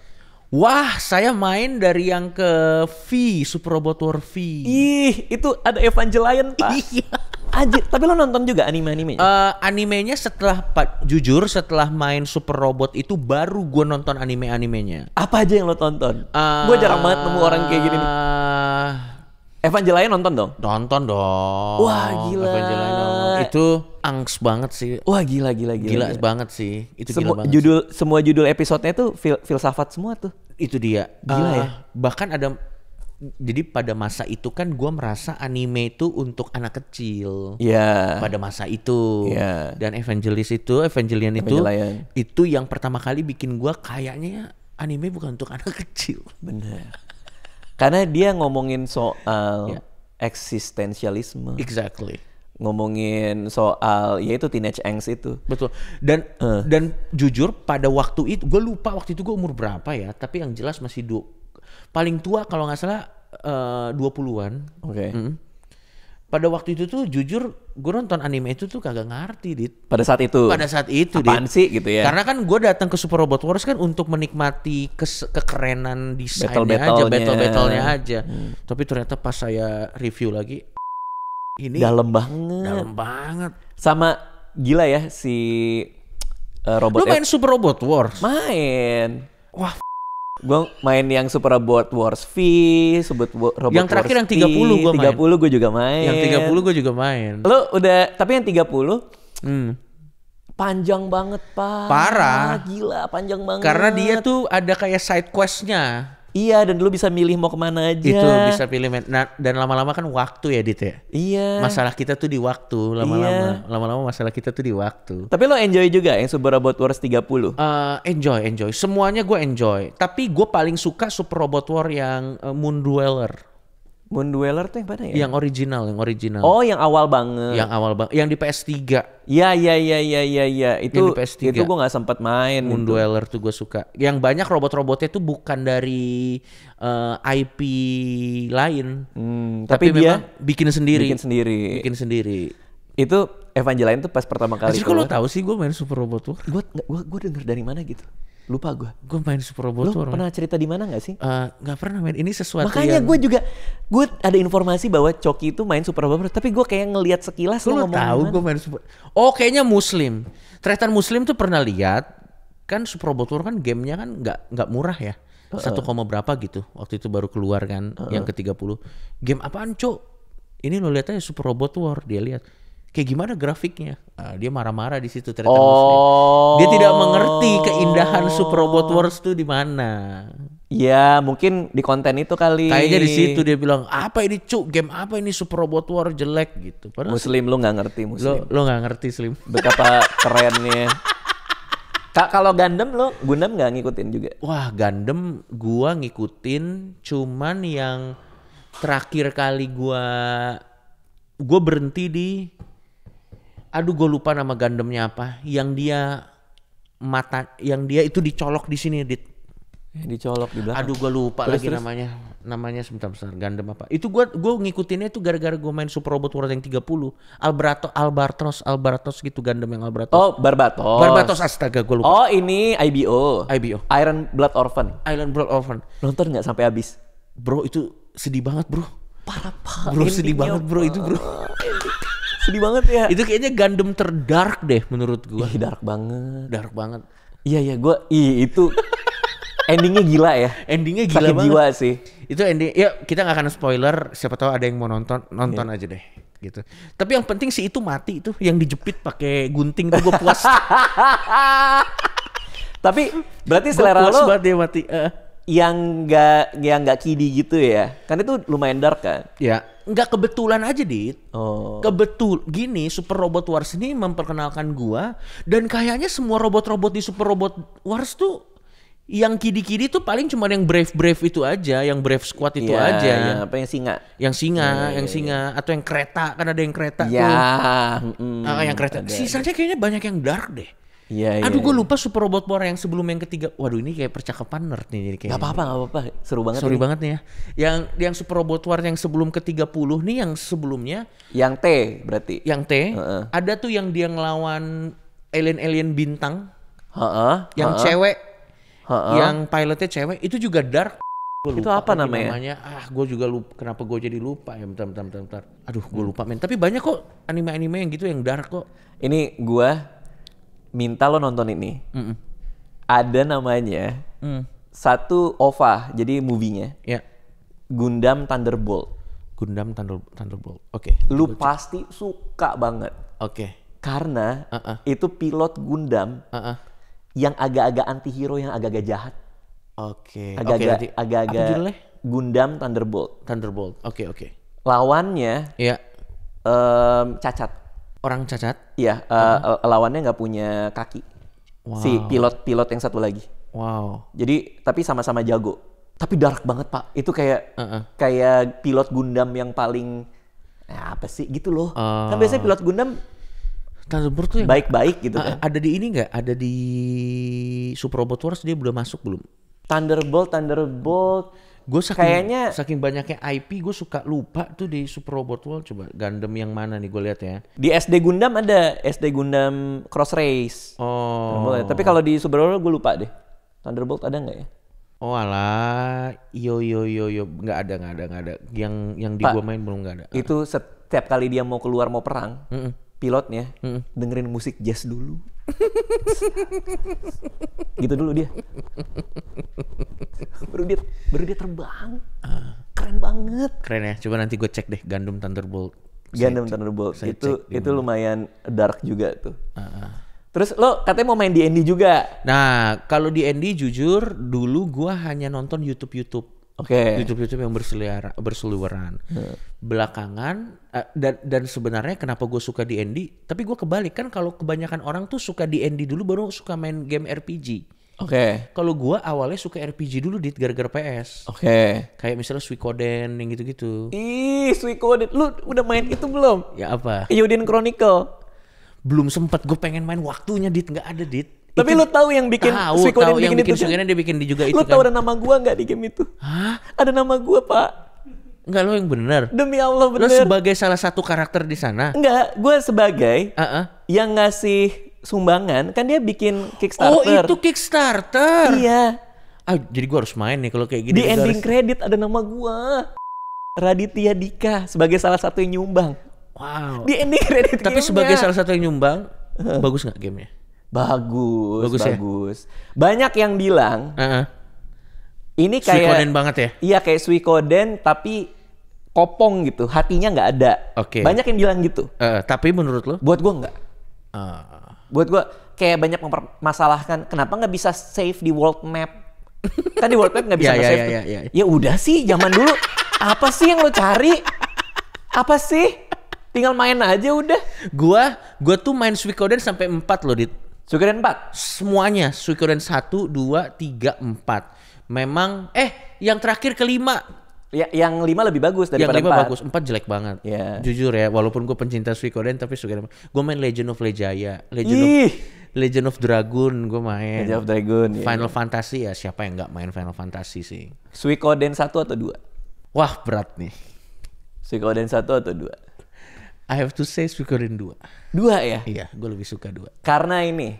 Wah, saya main dari yang ke V, Super Robot War V. Ih, itu ada Evangelion, Pak. Iya. Aji, tapi lo nonton juga anime-animenya? Uh, eh, animenya setelah jujur setelah main Super Robot itu baru gue nonton anime-animenya. Apa aja yang lo tonton? Uh, eh, gue jarang banget nemu orang kayak gini. Nih. jelain eh, nonton dong? Nonton dong. Wah gila. jelain dong. Itu angst banget sih. Wah gila gila gila. Gila, gila. banget sih. Itu semua, gila banget. Judul sih. semua judul episodenya tuh fil filsafat semua tuh. Itu dia. Gila uh, ya. Bahkan ada jadi pada masa itu kan gue merasa anime itu untuk anak kecil. Yeah. Pada masa itu. Yeah. Dan Evangelis itu, Evangelian itu, itu yang pertama kali bikin gue kayaknya anime bukan untuk anak <laughs> kecil. Bener. Karena dia ngomongin soal yeah. eksistensialisme. Exactly. Ngomongin soal yaitu teenage angst itu. Betul. Dan uh. dan jujur pada waktu itu gue lupa waktu itu gue umur berapa ya, tapi yang jelas masih paling tua kalau nggak salah eh, uh, 20-an. Oke. Okay. Hmm. Pada waktu itu tuh jujur gue nonton anime itu tuh kagak ngerti, Dit. Pada saat itu. Pada saat itu, Apaan Dit. sih gitu ya. Karena kan gue datang ke Super Robot Wars kan untuk menikmati kes kekerenan desainnya battle -battle aja, battle-battlenya aja. Hmm. Tapi ternyata pas saya review lagi ini dalam banget. Dalam banget. Sama gila ya si uh, robot. Lu main Super Robot Wars? Main. Wah, gue main yang Super Robot Wars V, Super Robot Yang terakhir Wars yang 30 gue main. 30 gue juga main. Yang tiga puluh, gue juga main. Lo udah tapi yang 30 hmm. panjang banget, Pak. Parah. Gila, panjang banget. Karena dia tuh ada kayak side questnya. Iya dan lu bisa milih mau kemana aja. Itu bisa pilih men nah, dan lama-lama kan waktu ya Dit ya. Iya. Masalah kita tuh di waktu lama-lama. lama iya. Lama-lama masalah kita tuh di waktu. Tapi lo enjoy juga yang Super Robot Wars 30? Uh, eh, enjoy, enjoy. Semuanya gue enjoy. Tapi gue paling suka Super Robot War yang uh, Moon Dweller. Moon Dweller tuh yang mana ya? Yang original, yang original. Oh, yang awal banget. Yang awal banget, yang di PS3. Iya, iya, iya, iya, iya, ya. Itu yang di PS3. itu gua gak sempat main. Moon gitu. Dweller tuh gue suka. Yang banyak robot-robotnya tuh bukan dari uh, eh, IP lain. Hmm, tapi, tapi dia memang bikin sendiri. Bikin sendiri. Bikin sendiri. Itu Evangeline tuh pas pertama kali. Jadi kalau tahu sih gua main Super Robot tuh? Gua gua, gua denger dari mana gitu. Lupa gue. Gue main Super robot lu pernah pernah cerita di mana nggak sih? Uh, pernah main. Ini sesuatu Makanya yang... gue juga, gue ada informasi bahwa Coki itu main Super robot Tapi gue kayak ngelihat sekilas lo, tau ngomong tahu gue main Super Oh kayaknya Muslim. ternyata Muslim tuh pernah lihat. Kan Super robot kan gamenya kan nggak nggak murah ya. Satu koma berapa gitu. Waktu itu baru keluar kan. Uh -uh. Yang ke-30. Game apaan cok? Ini lo lihat aja Super Robot War. Dia lihat kayak gimana grafiknya? Nah, dia marah-marah di situ ternyata oh. Dia tidak mengerti oh. keindahan Super Robot Wars itu di mana. Ya mungkin di konten itu kali. Kayaknya di situ dia bilang apa ini cuk game apa ini Super Robot Wars jelek gitu. Padahal Muslim lu nggak ngerti Muslim. Lo nggak ngerti muslim? <laughs> Betapa kerennya. Kak kalau Gundam lo Gundam nggak ngikutin juga? Wah Gundam gua ngikutin cuman yang terakhir kali gua gua berhenti di aduh gue lupa nama gandemnya apa yang dia mata yang dia itu dicolok di sini dit eh, dicolok di belakang aduh gue lupa terus, lagi terus. namanya namanya sebentar besar gandem apa itu gue gue ngikutinnya itu gara-gara gue main Super Robot World yang 30 Alberto Albatros Albatros gitu gandem yang Albatros oh Barbatos Barbatos astaga gue lupa oh ini IBO IBO Iron Blood Orphan Iron Blood Orphan nonton nggak sampai habis bro itu sedih banget bro parah parah bro sedih banget bro itu bro <laughs> sedih banget ya itu kayaknya Gundam terdark deh menurut gue Ih, dark banget dark banget iya iya gue itu endingnya gila ya endingnya gila Sakit banget jiwa sih itu ending ya kita nggak akan spoiler siapa tahu ada yang mau nonton nonton yeah. aja deh gitu tapi yang penting sih itu mati itu yang dijepit pakai gunting tuh gue puas <laughs> tapi berarti selera lo puas banget dia mati uh yang nggak yang nggak kidi gitu ya kan itu lumayan dark kan ya nggak kebetulan aja dit oh. kebetul gini super robot wars ini memperkenalkan gua dan kayaknya semua robot-robot di super robot wars tuh yang kidi-kidi tuh paling cuma yang brave brave itu aja, yang brave squad itu yeah, aja. Yang apa yang singa? Yang singa, yeah. yang iya, singa iya. atau yang kereta kan ada yang kereta yeah. tuh. Mm, ah, yang kereta. Ada. Sisanya kayaknya banyak yang dark deh. Iya, iya, Aduh, gue iya. lupa Super Robot Power yang sebelum yang ketiga. Waduh, ini kayak percakapan nerd nih. Jadi kayak gak apa-apa, gak apa-apa. Seru banget. Seru banget nih ya. Yang yang Super Robot war yang sebelum ke-30 nih yang sebelumnya. Yang T berarti. Yang T. Uh -uh. Ada tuh yang dia ngelawan alien-alien bintang. Uh -uh. Yang uh -uh. cewek. Uh -uh. Yang pilotnya cewek. Itu juga dark. Gua itu apa namanya? namanya? Ah, gue juga lupa. Kenapa gue jadi lupa ya? Bentar, bentar, bentar, bentar. Aduh, gue lupa men. Tapi banyak kok anime-anime yang gitu yang dark kok. Ini gue minta lo nonton ini. Mm -mm. Ada namanya mm. satu OVA, jadi movie-nya. Yeah. Gundam Thunderbolt. Gundam Thunder, Thunderbolt. Oke. Okay. Lu pasti suka banget. Oke. Okay. Karena uh -uh. itu pilot Gundam uh -uh. yang agak-agak antihero, yang agak-agak jahat. Oke. Okay. Agak-agak okay, agak-agak Gundam Thunderbolt. Thunderbolt. Oke, okay, oke. Okay. Lawannya Iya. Yeah. Um, cacat orang cacat? Iya, uh, uh-huh. lawannya nggak punya kaki. Wow. Si pilot-pilot yang satu lagi. Wow. Jadi tapi sama-sama jago. Tapi dark banget pak. Itu kayak uh-uh. kayak pilot Gundam yang paling ya apa sih gitu loh. Uh. Kan oh. biasanya pilot Gundam Transformers tuh baik-baik gitu kan. Ada di ini nggak? Ada di Super Robot Wars dia udah masuk belum? Thunderbolt, Thunderbolt Gue saking, kayaknya saking banyaknya IP gue suka lupa tuh di Super Robot World coba Gundam yang mana nih gue lihat ya. Di SD Gundam ada SD Gundam Cross Race. Oh. Ya. Tapi kalau di Super Robot gue lupa deh. Thunderbolt ada nggak ya? Oh alah, yo yo yo yo, nggak ada nggak ada nggak ada. Yang yang di gue gua main belum nggak ada. Itu setiap kali dia mau keluar mau perang, mm -mm. pilotnya mm -mm. dengerin musik jazz dulu. <laughs> gitu dulu dia baru dia baru dia terbang keren banget keren ya coba nanti gue cek deh Gandum Thunderbolt Gandum saya Thunderbolt saya itu itu lumayan dark juga tuh uh, uh. Terus lo katanya mau main di Andy juga. Nah, kalau di Andy jujur dulu gue hanya nonton YouTube-YouTube Oke. Okay. YouTube-YouTube yang berseliara, berseliweran. Hmm. Belakangan uh, dan dan sebenarnya kenapa gue suka di Andy, tapi gue kebalik kan kalau kebanyakan orang tuh suka di Andy dulu baru suka main game RPG. Oke. Okay. Kalau gue awalnya suka RPG dulu di gara-gara PS. Oke. Okay. Kayak misalnya Suikoden yang gitu-gitu. Ih, Suikoden. Lu udah main itu belum? Ya apa? Yudin Chronicle. Belum sempet gue pengen main waktunya Dit, nggak ada Dit. Tapi lo lu tahu yang bikin tahu, Suikoden tahu bikin yang bikin itu Suikoden dia bikin juga itu Lu kan? ada nama gua nggak di game itu? Hah? Ada nama gua, Pak. Enggak lo yang benar. Demi Allah benar. Lo sebagai salah satu karakter di sana? Enggak, gue sebagai uh yang ngasih sumbangan kan dia bikin Kickstarter. Oh, itu Kickstarter. Iya. Ah, jadi gue harus main nih kalau kayak gini. Di ending harus... ada nama gue. Raditya Dika sebagai salah satu yang nyumbang. Wow. Di ending credit Tapi sebagai salah satu yang nyumbang, bagus nggak gamenya? Bagus, bagus. bagus. Ya? Banyak yang bilang uh -uh. ini kayak Suikoden banget ya? Iya kayak Suikoden tapi kopong gitu, hatinya nggak ada. Oke. Okay. Banyak yang bilang gitu. Uh, tapi menurut lo? Buat gua nggak. Uh. Buat gua kayak banyak mempermasalahkan kenapa nggak bisa save di world map? kan di world map nggak <laughs> ya, bisa yeah, ya, save. Yeah, yeah, yeah, yeah. Ya udah sih, zaman dulu apa sih yang lo cari? Apa sih? Tinggal main aja udah. Gua gua tuh main Suikoden sampai 4 loh, di. Suikoden empat Semuanya. dan satu dua tiga empat Memang, eh yang terakhir kelima. Ya, yang lima lebih bagus daripada yang lima 4. bagus, empat jelek banget. Yeah. Jujur ya, walaupun gue pencinta Suikoden tapi Suikoden gue main Legend of Lejaya, Legend Ih. of Legend of Dragon gue main. Legend of Dragon. Ya. Final yeah. Fantasy ya siapa yang nggak main Final Fantasy sih? Suikoden satu atau dua? Wah berat nih. Suikoden satu atau dua? I have to say Suikoden dua. Dua ya? Iya, gue lebih suka dua. Karena ini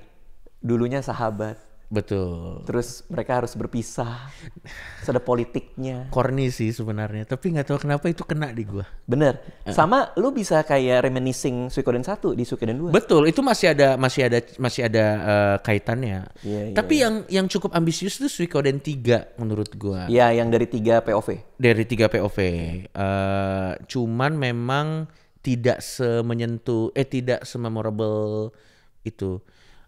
dulunya sahabat. Betul. Terus mereka harus berpisah. Terus ada politiknya. Korni sih sebenarnya, tapi nggak tahu kenapa itu kena di gua. Bener. Eh. Sama lu bisa kayak reminiscing Suikoden 1 di Suikoden 2. Betul, itu masih ada masih ada masih ada uh, kaitannya. Yeah, iya, tapi yeah. yang yang cukup ambisius itu Suikoden 3 menurut gua. Iya, yang dari 3 POV. Dari 3 POV. Uh, eh, cuman memang tidak semenyentuh eh tidak sememorable itu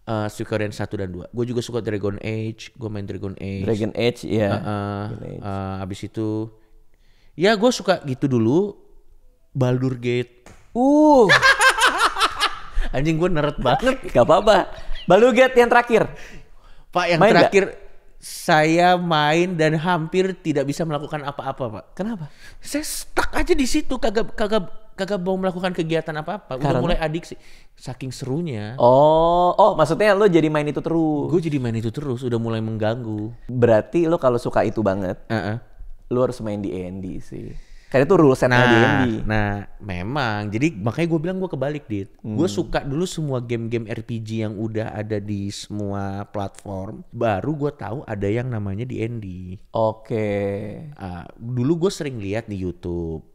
uh, eh, Suikoden satu dan dua Gue juga suka Dragon Age, gue main Dragon Age. Dragon Age ya. Yeah. Uh, uh, uh, abis itu ya gue suka gitu dulu Baldur Gate. Uh. <laughs> Anjing gue neret banget. Gak apa-apa. Baldur Gate yang terakhir. Pak yang main terakhir gak? saya main dan hampir tidak bisa melakukan apa-apa, Pak. Kenapa? Saya stuck aja di situ kagak kagak kagak mau melakukan kegiatan apa-apa. Udah mulai adik sih. Saking serunya. Oh, oh maksudnya lo jadi main itu terus. Gue jadi main itu terus, udah mulai mengganggu. Berarti lo kalau suka itu banget, uh -uh. lo harus main di endi sih. Karena itu rules nah, Andy. Nah, memang. Jadi makanya gue bilang gue kebalik, Dit. Hmm. Gue suka dulu semua game-game RPG yang udah ada di semua platform. Baru gue tahu ada yang namanya di Andy. Oke. Okay. Uh, dulu gue sering lihat di YouTube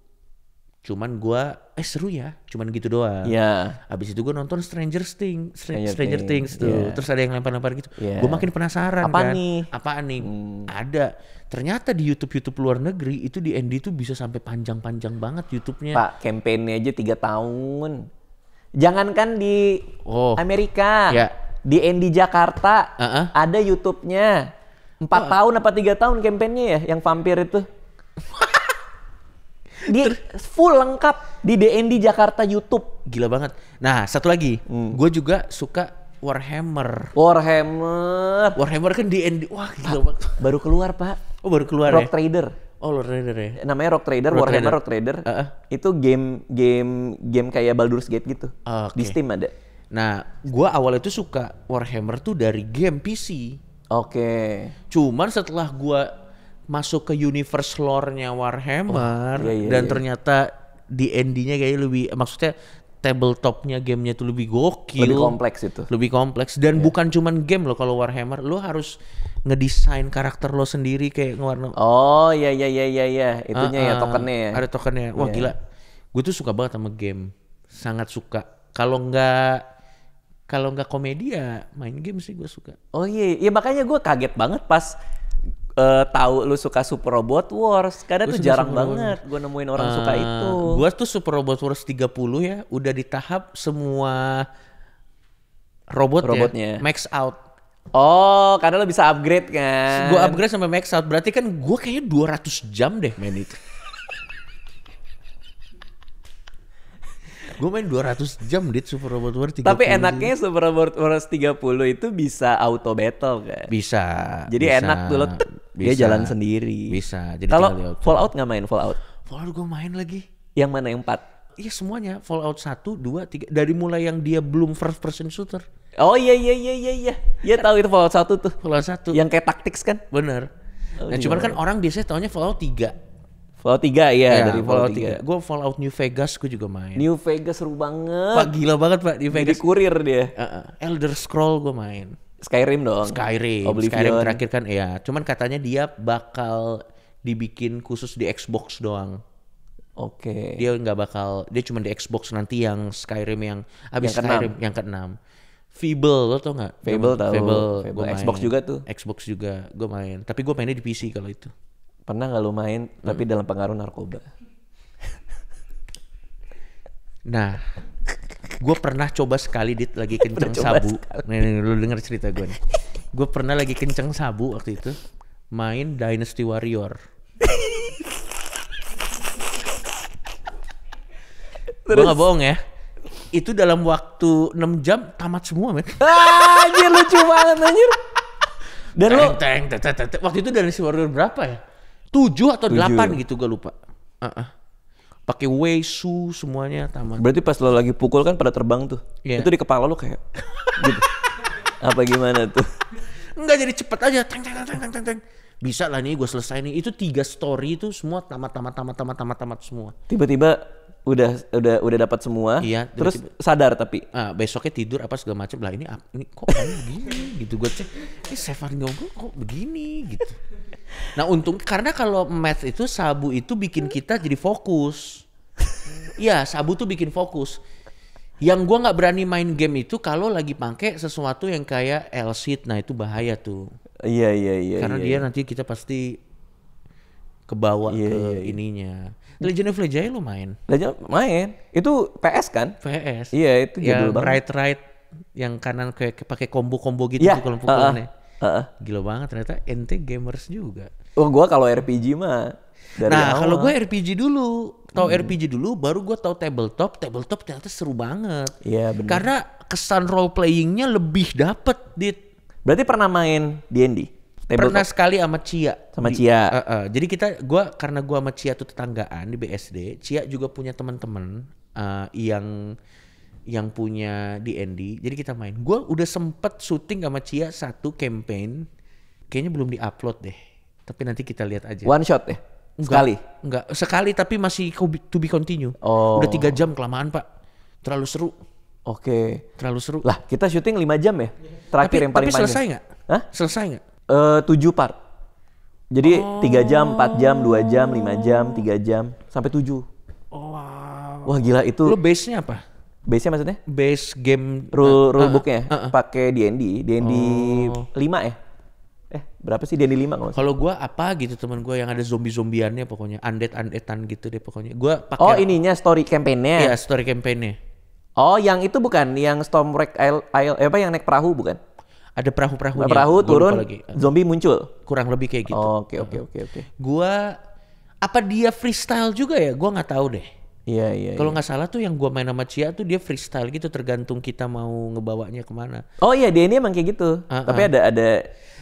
cuman gue eh seru ya cuman gitu doang yeah. abis itu gue nonton Stranger Things Stranger, Stranger Things, Things tuh yeah. terus ada yang lempar-lempar gitu yeah. gue makin penasaran apa kan nih? apa nih hmm. ada ternyata di YouTube YouTube luar negeri itu di ND itu bisa sampai panjang-panjang banget YouTube-nya pak kampanye aja tiga tahun jangankan di oh. Amerika yeah. di ND Jakarta uh -uh. ada YouTube-nya empat oh. tahun apa tiga tahun kampanye ya yang vampir itu <laughs> di full lengkap di DND Jakarta YouTube. Gila banget. Nah, satu lagi, hmm. gue juga suka Warhammer. Warhammer. Warhammer kan DND. Wah, gila banget. Baru keluar, Pak. Oh, baru keluar Rock ya? Trader. Oh, Rock Trader ya. Namanya Rock Trader, Rock Warhammer Trader. Rock Trader. Uh -uh. Itu game game game kayak Baldur's Gate gitu. okay. Di Steam ada. Nah, gua awalnya tuh suka Warhammer tuh dari game PC. Oke. Okay. Cuman setelah gua masuk ke universe lore-nya Warhammer oh, iya, iya, dan iya. ternyata di endingnya kayak lebih maksudnya tabletopnya gamenya tuh lebih gokil lebih kompleks itu lebih kompleks dan yeah. bukan cuman game lo kalau Warhammer lo harus ngedesain karakter lo sendiri kayak ngewarna oh iya iya iya iya iya itunya uh, uh, ya ah, ah. tokennya ya ada tokennya wah yeah. gila gue tuh suka banget sama game sangat suka kalau nggak kalau nggak komedi ya main game sih gue suka. Oh iya, yeah. ya makanya gue kaget banget pas uh, tahu lu suka Super Robot Wars karena gua tuh jarang Super banget gue nemuin orang uh, suka eh, itu. Gue tuh Super Robot Wars 30 ya udah di tahap semua robot robotnya ya, max out. Oh, karena lo bisa upgrade kan? Gue upgrade sampai max out. Berarti kan gue kayaknya 200 jam deh main itu. gue main 200 jam di Super Robot Wars 30. Tapi enaknya Super Robot Wars 30 itu bisa auto battle kan? Bisa. Jadi bisa, enak tuh lo dia jalan sendiri. Bisa. Jadi kalau Fallout nggak main Fallout? Fallout gue main lagi. Yang mana yang 4? Iya semuanya Fallout 1, 2, 3 dari mulai yang dia belum first person shooter. Oh iya iya iya iya iya. Iya tahu itu Fallout 1 tuh. Fallout 1. Yang kayak taktik kan? Bener. Oh, nah, cuman iya. kan orang biasanya taunya Fallout 3. Fallout 3 ya, ya dari Fallout 3. 3. Gue Fallout New Vegas gue juga main. New Vegas seru banget. Pak gila banget Pak New Vegas. Jadi kurir dia. Uh -uh. Elder Scroll gue main. Skyrim dong. Skyrim. Oblivion. Skyrim terakhir kan ya. Cuman katanya dia bakal dibikin khusus di Xbox doang. Oke. Okay. Dia nggak bakal dia cuma di Xbox nanti yang Skyrim yang abis yang Skyrim yang keenam. Fable lo tau nggak? Fable, Fable tahu. Fable, Fable. Fable. Xbox juga tuh. Xbox juga gue main. Tapi gue mainnya di PC kalau itu. Pernah nggak lu main hmm. tapi dalam pengaruh narkoba? Nah, gue pernah coba sekali dit lagi <laughs> kenceng sabu. Nih, nih, lu denger cerita gue nih. Gue pernah lagi kenceng sabu waktu itu main Dynasty Warrior. gue nggak bohong ya. Itu dalam waktu 6 jam tamat semua men. <laughs> anjir lucu banget anjir. Dan lo waktu itu Dynasty Warrior berapa ya? tujuh atau delapan gitu gue lupa. Uh -uh. Pakai su semuanya taman. Berarti pas lo lagi pukul kan pada terbang tuh. Yeah. Itu di kepala lo kayak <laughs> gitu. Apa gimana tuh? Enggak jadi cepet aja. Teng teng teng teng teng teng. Bisa lah nih gue selesai nih. Itu tiga story itu semua tamat tamat tamat tamat tamat tamat semua. Tiba-tiba udah udah udah dapat semua iya terus tiba -tiba. sadar tapi uh, besoknya tidur apa segala macam lah ini ini kok kamu begini <laughs> gitu gue cek ini Sefar Gonggo kok begini gitu nah untung karena kalau math itu sabu itu bikin kita jadi fokus iya sabu tuh bikin fokus yang gua nggak berani main game itu kalau lagi pakai sesuatu yang kayak LCD nah itu bahaya tuh iya iya iya karena iya, dia iya. nanti kita pasti kebawa iya, ke iya, iya. ininya Legend of Legend lu main. Legend main. Itu PS kan? PS. Iya, itu jadul yang banget. Right right yang kanan kayak pakai combo-combo gitu yeah. kalau pukulannya. Uh, uh, uh. Gila banget ternyata ente gamers juga. Oh, gua kalau RPG mah dari nah, kalau gua RPG dulu, tahu hmm. RPG dulu, baru gua tahu tabletop. Tabletop ternyata seru banget. Iya benar. Karena kesan role playingnya lebih dapet, dit. Berarti pernah main D&D? Table pernah top. sekali sama Cia sama di, Cia uh, uh, jadi kita gua karena gua sama Cia tuh tetanggaan di BSD Cia juga punya teman-teman uh, eh, yang yang punya di DND jadi kita main gua udah sempet syuting sama Cia satu campaign kayaknya belum diupload deh tapi nanti kita lihat aja one shot ya enggak, sekali enggak sekali tapi masih to be continue oh. udah tiga jam kelamaan pak terlalu seru Oke. Terlalu seru. Lah, kita syuting lima jam ya? Terakhir tapi, yang paling tapi selesai nggak? Hah? Selesai nggak? Uh, tujuh part. Jadi tiga oh. jam, empat jam, dua jam, lima jam, tiga jam, sampai tujuh. Oh, wow. Wah gila itu. Lo base-nya apa? Base-nya maksudnya? Base game. Rule, uh, rule eh, book-nya. Uh, uh, uh. Pakai D&D. D&D oh. ya? Eh berapa sih D&D lima kalau Kalau gue apa gitu teman gue yang ada zombie-zombiannya pokoknya. Undead-undeadan gitu deh pokoknya. Gua pakai Oh ininya story campaign-nya? Iya story campaign-nya. Oh yang itu bukan? Yang Stormwreck Isle, Isle eh, apa yang naik perahu bukan? ada perahu perahu Perahu turun, lagi. zombie muncul. Kurang lebih kayak gitu. Oke oke oke oke. Gua apa dia freestyle juga ya? Gua nggak tahu deh. Iya iya. Kalau iya. nggak salah tuh yang gua main sama Cia tuh dia freestyle gitu tergantung kita mau ngebawanya kemana. Oh iya dia ini emang kayak gitu. Uh -uh. Tapi ah. ada ada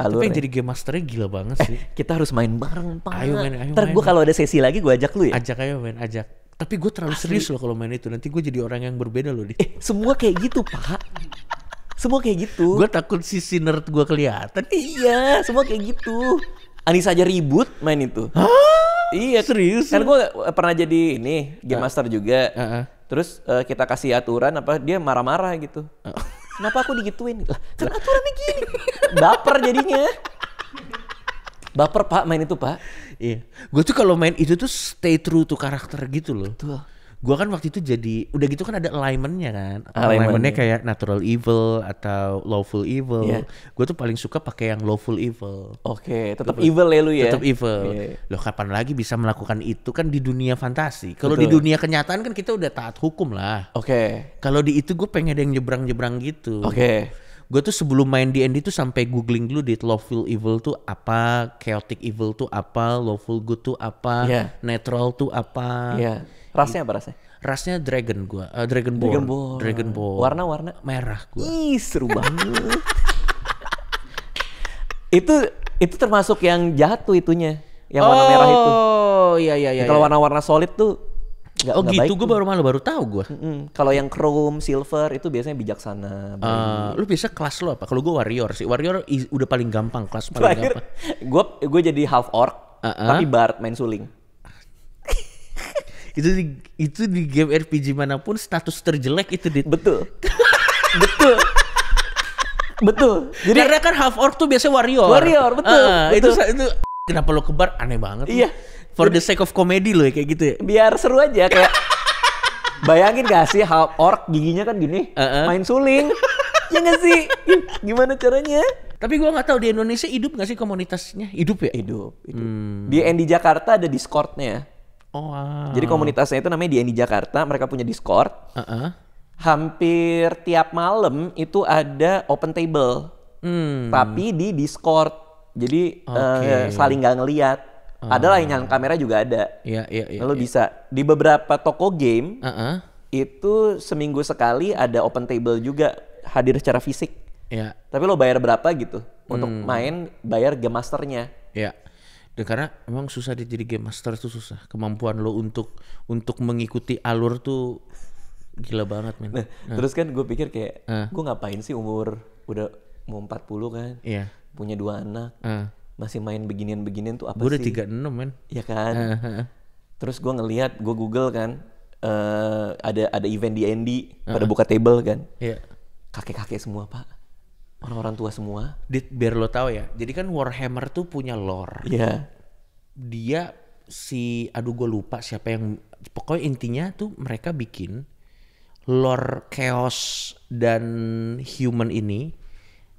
alur. Tapi yang jadi game masternya gila banget sih. <laughs> kita harus main bareng pak. Ayo main ayo. Ntar gue kalau ada sesi lagi gua ajak lu ya. Ajak ayo main ajak. Tapi gue terlalu Asli. serius loh kalau main itu. Nanti gue jadi orang yang berbeda loh. Deh. Eh, semua kayak gitu pak semua kayak gitu. Gue takut si sinner gue kelihatan. Iya, semua kayak gitu. Anisa aja ribut main itu. Hah? Iya, serius. Kan gue pernah jadi ini game ah. master juga. Uh ah, -huh. Ah. Terus uh, kita kasih aturan apa dia marah-marah gitu. Uh. Kenapa aku digituin? Lah, kan aturannya gini. Baper jadinya. Baper pak main itu pak. Iya. Gue tuh kalau main itu tuh stay true tuh karakter gitu loh. Betul gua kan waktu itu jadi udah gitu kan ada alignmentnya kan alignmentnya kayak natural evil atau lawful evil yeah. gue tuh paling suka pakai yang lawful evil oke okay, tetap evil ya lu ya tetap evil yeah. loh kapan lagi bisa melakukan itu kan di dunia fantasi kalau di dunia kenyataan kan kita udah taat hukum lah oke okay. kalau di itu gue pengen ada yang nyebrang-nyebrang gitu oke okay gue tuh sebelum main D tuh sampai googling dulu di lawful evil tuh apa, chaotic evil tuh apa, lawful good tuh apa, yeah. natural tuh apa. Yeah. Rasnya apa rasnya Rasnya dragon gua, uh, dragon ball. Dragon ball. Dragon ball. Warna-warna merah gua. Ih, seru banget. <laughs> itu itu termasuk yang jahat tuh itunya, yang warna oh, merah itu. Oh, iya iya iya. Kalau iya. warna-warna solid tuh Gak, oh gak gitu, gue baru malu baru tahu gue. Mm hmm Kalau yang chrome, silver itu biasanya bijaksana. Uh, lu biasa kelas lo apa? Kalau gue warrior sih, warrior udah paling gampang kelas paling Terakhir, gampang. Gue gue jadi half orc, uh -uh. tapi bard main suling itu di itu di game RPG manapun status terjelek itu di betul betul betul jadi karena kan half orc tuh biasa warrior warrior betul, uh, betul. itu itu kenapa lo kebar aneh banget iya for the sake of comedy loh ya, kayak gitu ya biar seru aja kayak bayangin gak sih half orc giginya kan gini uh -uh. main suling ya gak sih gimana caranya tapi gua nggak tahu di Indonesia hidup gak sih komunitasnya hidup ya hidup, hidup. Hmm. di Di Jakarta ada Discordnya Oh, wow. Jadi komunitasnya itu namanya di Jakarta, mereka punya Discord. Uh -uh. Hampir tiap malam itu ada open table. Hmm. Tapi di Discord. Jadi eh, okay. uh, saling nggak ngeliat. Uh. Ada lah yang kamera juga ada. Iya, iya, iya. Lalu iya. bisa di beberapa toko game uh -uh. itu seminggu sekali ada open table juga hadir secara fisik. Iya. Tapi lo bayar berapa gitu hmm. untuk main bayar game masternya. Iya dan karena emang susah dia jadi game master itu susah kemampuan lo untuk untuk mengikuti alur tuh gila banget men nah, nah. terus kan gue pikir kayak uh. Nah. gue ngapain sih umur udah mau 40 kan yeah. punya dua anak uh. masih main beginian-beginian tuh apa gua sih gue udah 36 men ya kan uh, terus gue ngelihat gue google kan uh, ada ada event di Andy uh pada buka table kan yeah. kakek-kakek semua pak orang tua semua. Di, biar lo tahu ya. Jadi kan Warhammer tuh punya lore. Iya. Yeah. Dia si aduh gue lupa siapa yang pokoknya intinya tuh mereka bikin lore chaos dan human ini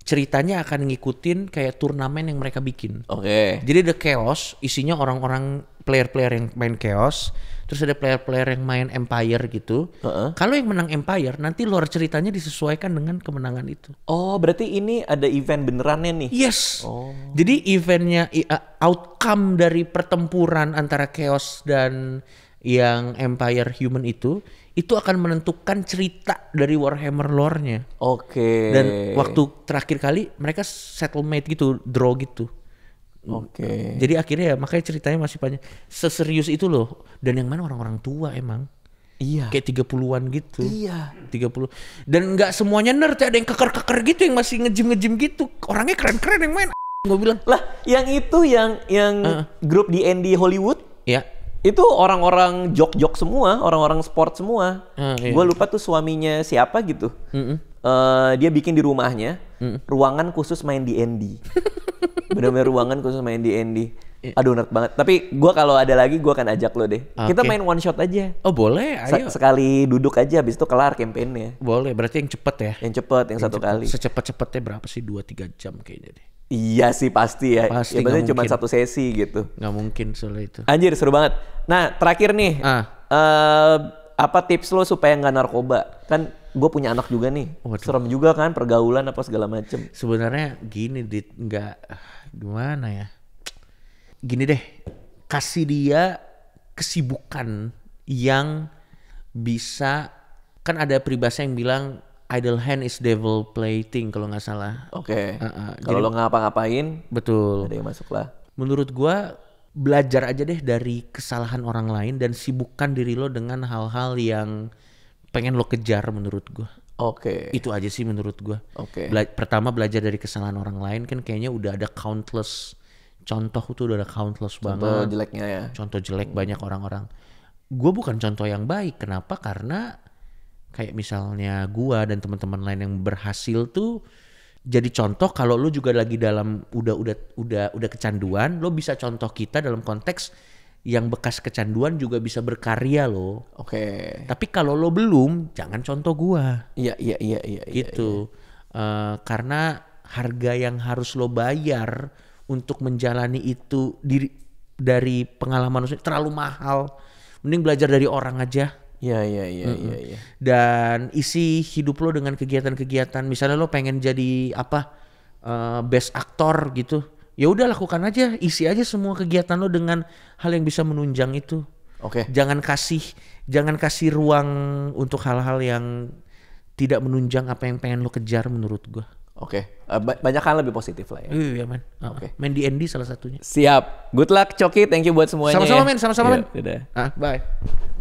ceritanya akan ngikutin kayak turnamen yang mereka bikin. Oke. Okay. Jadi the chaos isinya orang-orang player-player yang main chaos, terus ada player-player yang main empire gitu. Uh -uh. Kalau yang menang empire, nanti lore ceritanya disesuaikan dengan kemenangan itu. Oh, berarti ini ada event benerannya nih? Yes. Oh. Jadi eventnya outcome dari pertempuran antara chaos dan yang empire human itu itu akan menentukan cerita dari Warhammer lore-nya. Oke. Okay. Dan waktu terakhir kali mereka settlement gitu, draw gitu. Oke. Okay. Jadi akhirnya ya makanya ceritanya masih panjang. Seserius itu loh. Dan yang mana orang-orang tua emang. Iya. Kayak tiga puluhan gitu. Iya. Tiga puluh. Dan nggak semuanya nerd, ya. ada yang keker-keker gitu yang masih ngejim-ngejim gitu. Orangnya keren-keren yang main. <laughs> Gue bilang, "Lah, yang itu yang yang uh. grup di ND Hollywood?" Iya. Itu orang-orang jok-jok semua, orang-orang sport semua. Uh, iya. Gue lupa tuh suaminya siapa gitu. Mm -mm. Uh, dia bikin di rumahnya mm -mm. ruangan khusus main di ND. <laughs> bener-bener ruangan khusus main di Andy. Iya. Aduh nerd banget. Tapi gue kalau ada lagi gue akan ajak lo deh. Okay. Kita main one shot aja. Oh boleh, ayo. sekali duduk aja, habis itu kelar kampanye. Boleh, berarti yang cepet ya? Yang cepet, yang, yang satu cepet. kali. Secepat-cepatnya berapa sih? Dua tiga jam kayaknya deh. Iya sih pasti ya. Pasti. Ya, cuma satu sesi gitu. Gak mungkin soalnya itu. Anjir seru banget. Nah terakhir nih, ah. uh, apa tips lo supaya nggak narkoba? Kan gue punya anak juga nih Waduh. serem juga kan pergaulan apa segala macem sebenarnya gini dit nggak gimana ya gini deh kasih dia kesibukan yang bisa kan ada peribahasa yang bilang idle hand is devil plaything kalau nggak salah. Oke. Okay. Uh, uh, kalau lo ngapa-ngapain, betul. Ada yang masuk lah. Menurut gue belajar aja deh dari kesalahan orang lain dan sibukkan diri lo dengan hal-hal yang pengen lo kejar menurut gue. Oke. Okay. Itu aja sih menurut gue. Oke. Okay. Bela pertama belajar dari kesalahan orang lain kan kayaknya udah ada countless contoh tuh udah ada countless contoh banget. Contoh jeleknya ya. Contoh jelek hmm. banyak orang-orang. Gue bukan contoh yang baik. Kenapa? Karena kayak misalnya gue dan teman-teman lain yang berhasil tuh jadi contoh kalau lo juga lagi dalam udah udah udah udah kecanduan, lo bisa contoh kita dalam konteks yang bekas kecanduan juga bisa berkarya loh. Oke. Okay. Tapi kalau lo belum, jangan contoh gua. Iya iya iya iya. iya gitu. Ya, ya. Uh, karena harga yang harus lo bayar untuk menjalani itu diri, dari pengalaman lo terlalu mahal. Mending belajar dari orang aja. Iya iya iya mm -hmm. iya iya. Dan isi hidup lo dengan kegiatan-kegiatan. Misalnya lo pengen jadi apa? Uh, best aktor gitu ya udah lakukan aja isi aja semua kegiatan lo dengan hal yang bisa menunjang itu oke okay. jangan kasih jangan kasih ruang untuk hal-hal yang tidak menunjang apa yang pengen lo kejar menurut gua oke okay. uh, eh, banyak hal lebih positif lah ya iya, iya man ah, oke okay. main di Andy salah satunya siap good luck Coki thank you buat semuanya sama-sama ya. men sama-sama yeah, men dadah. Ah, bye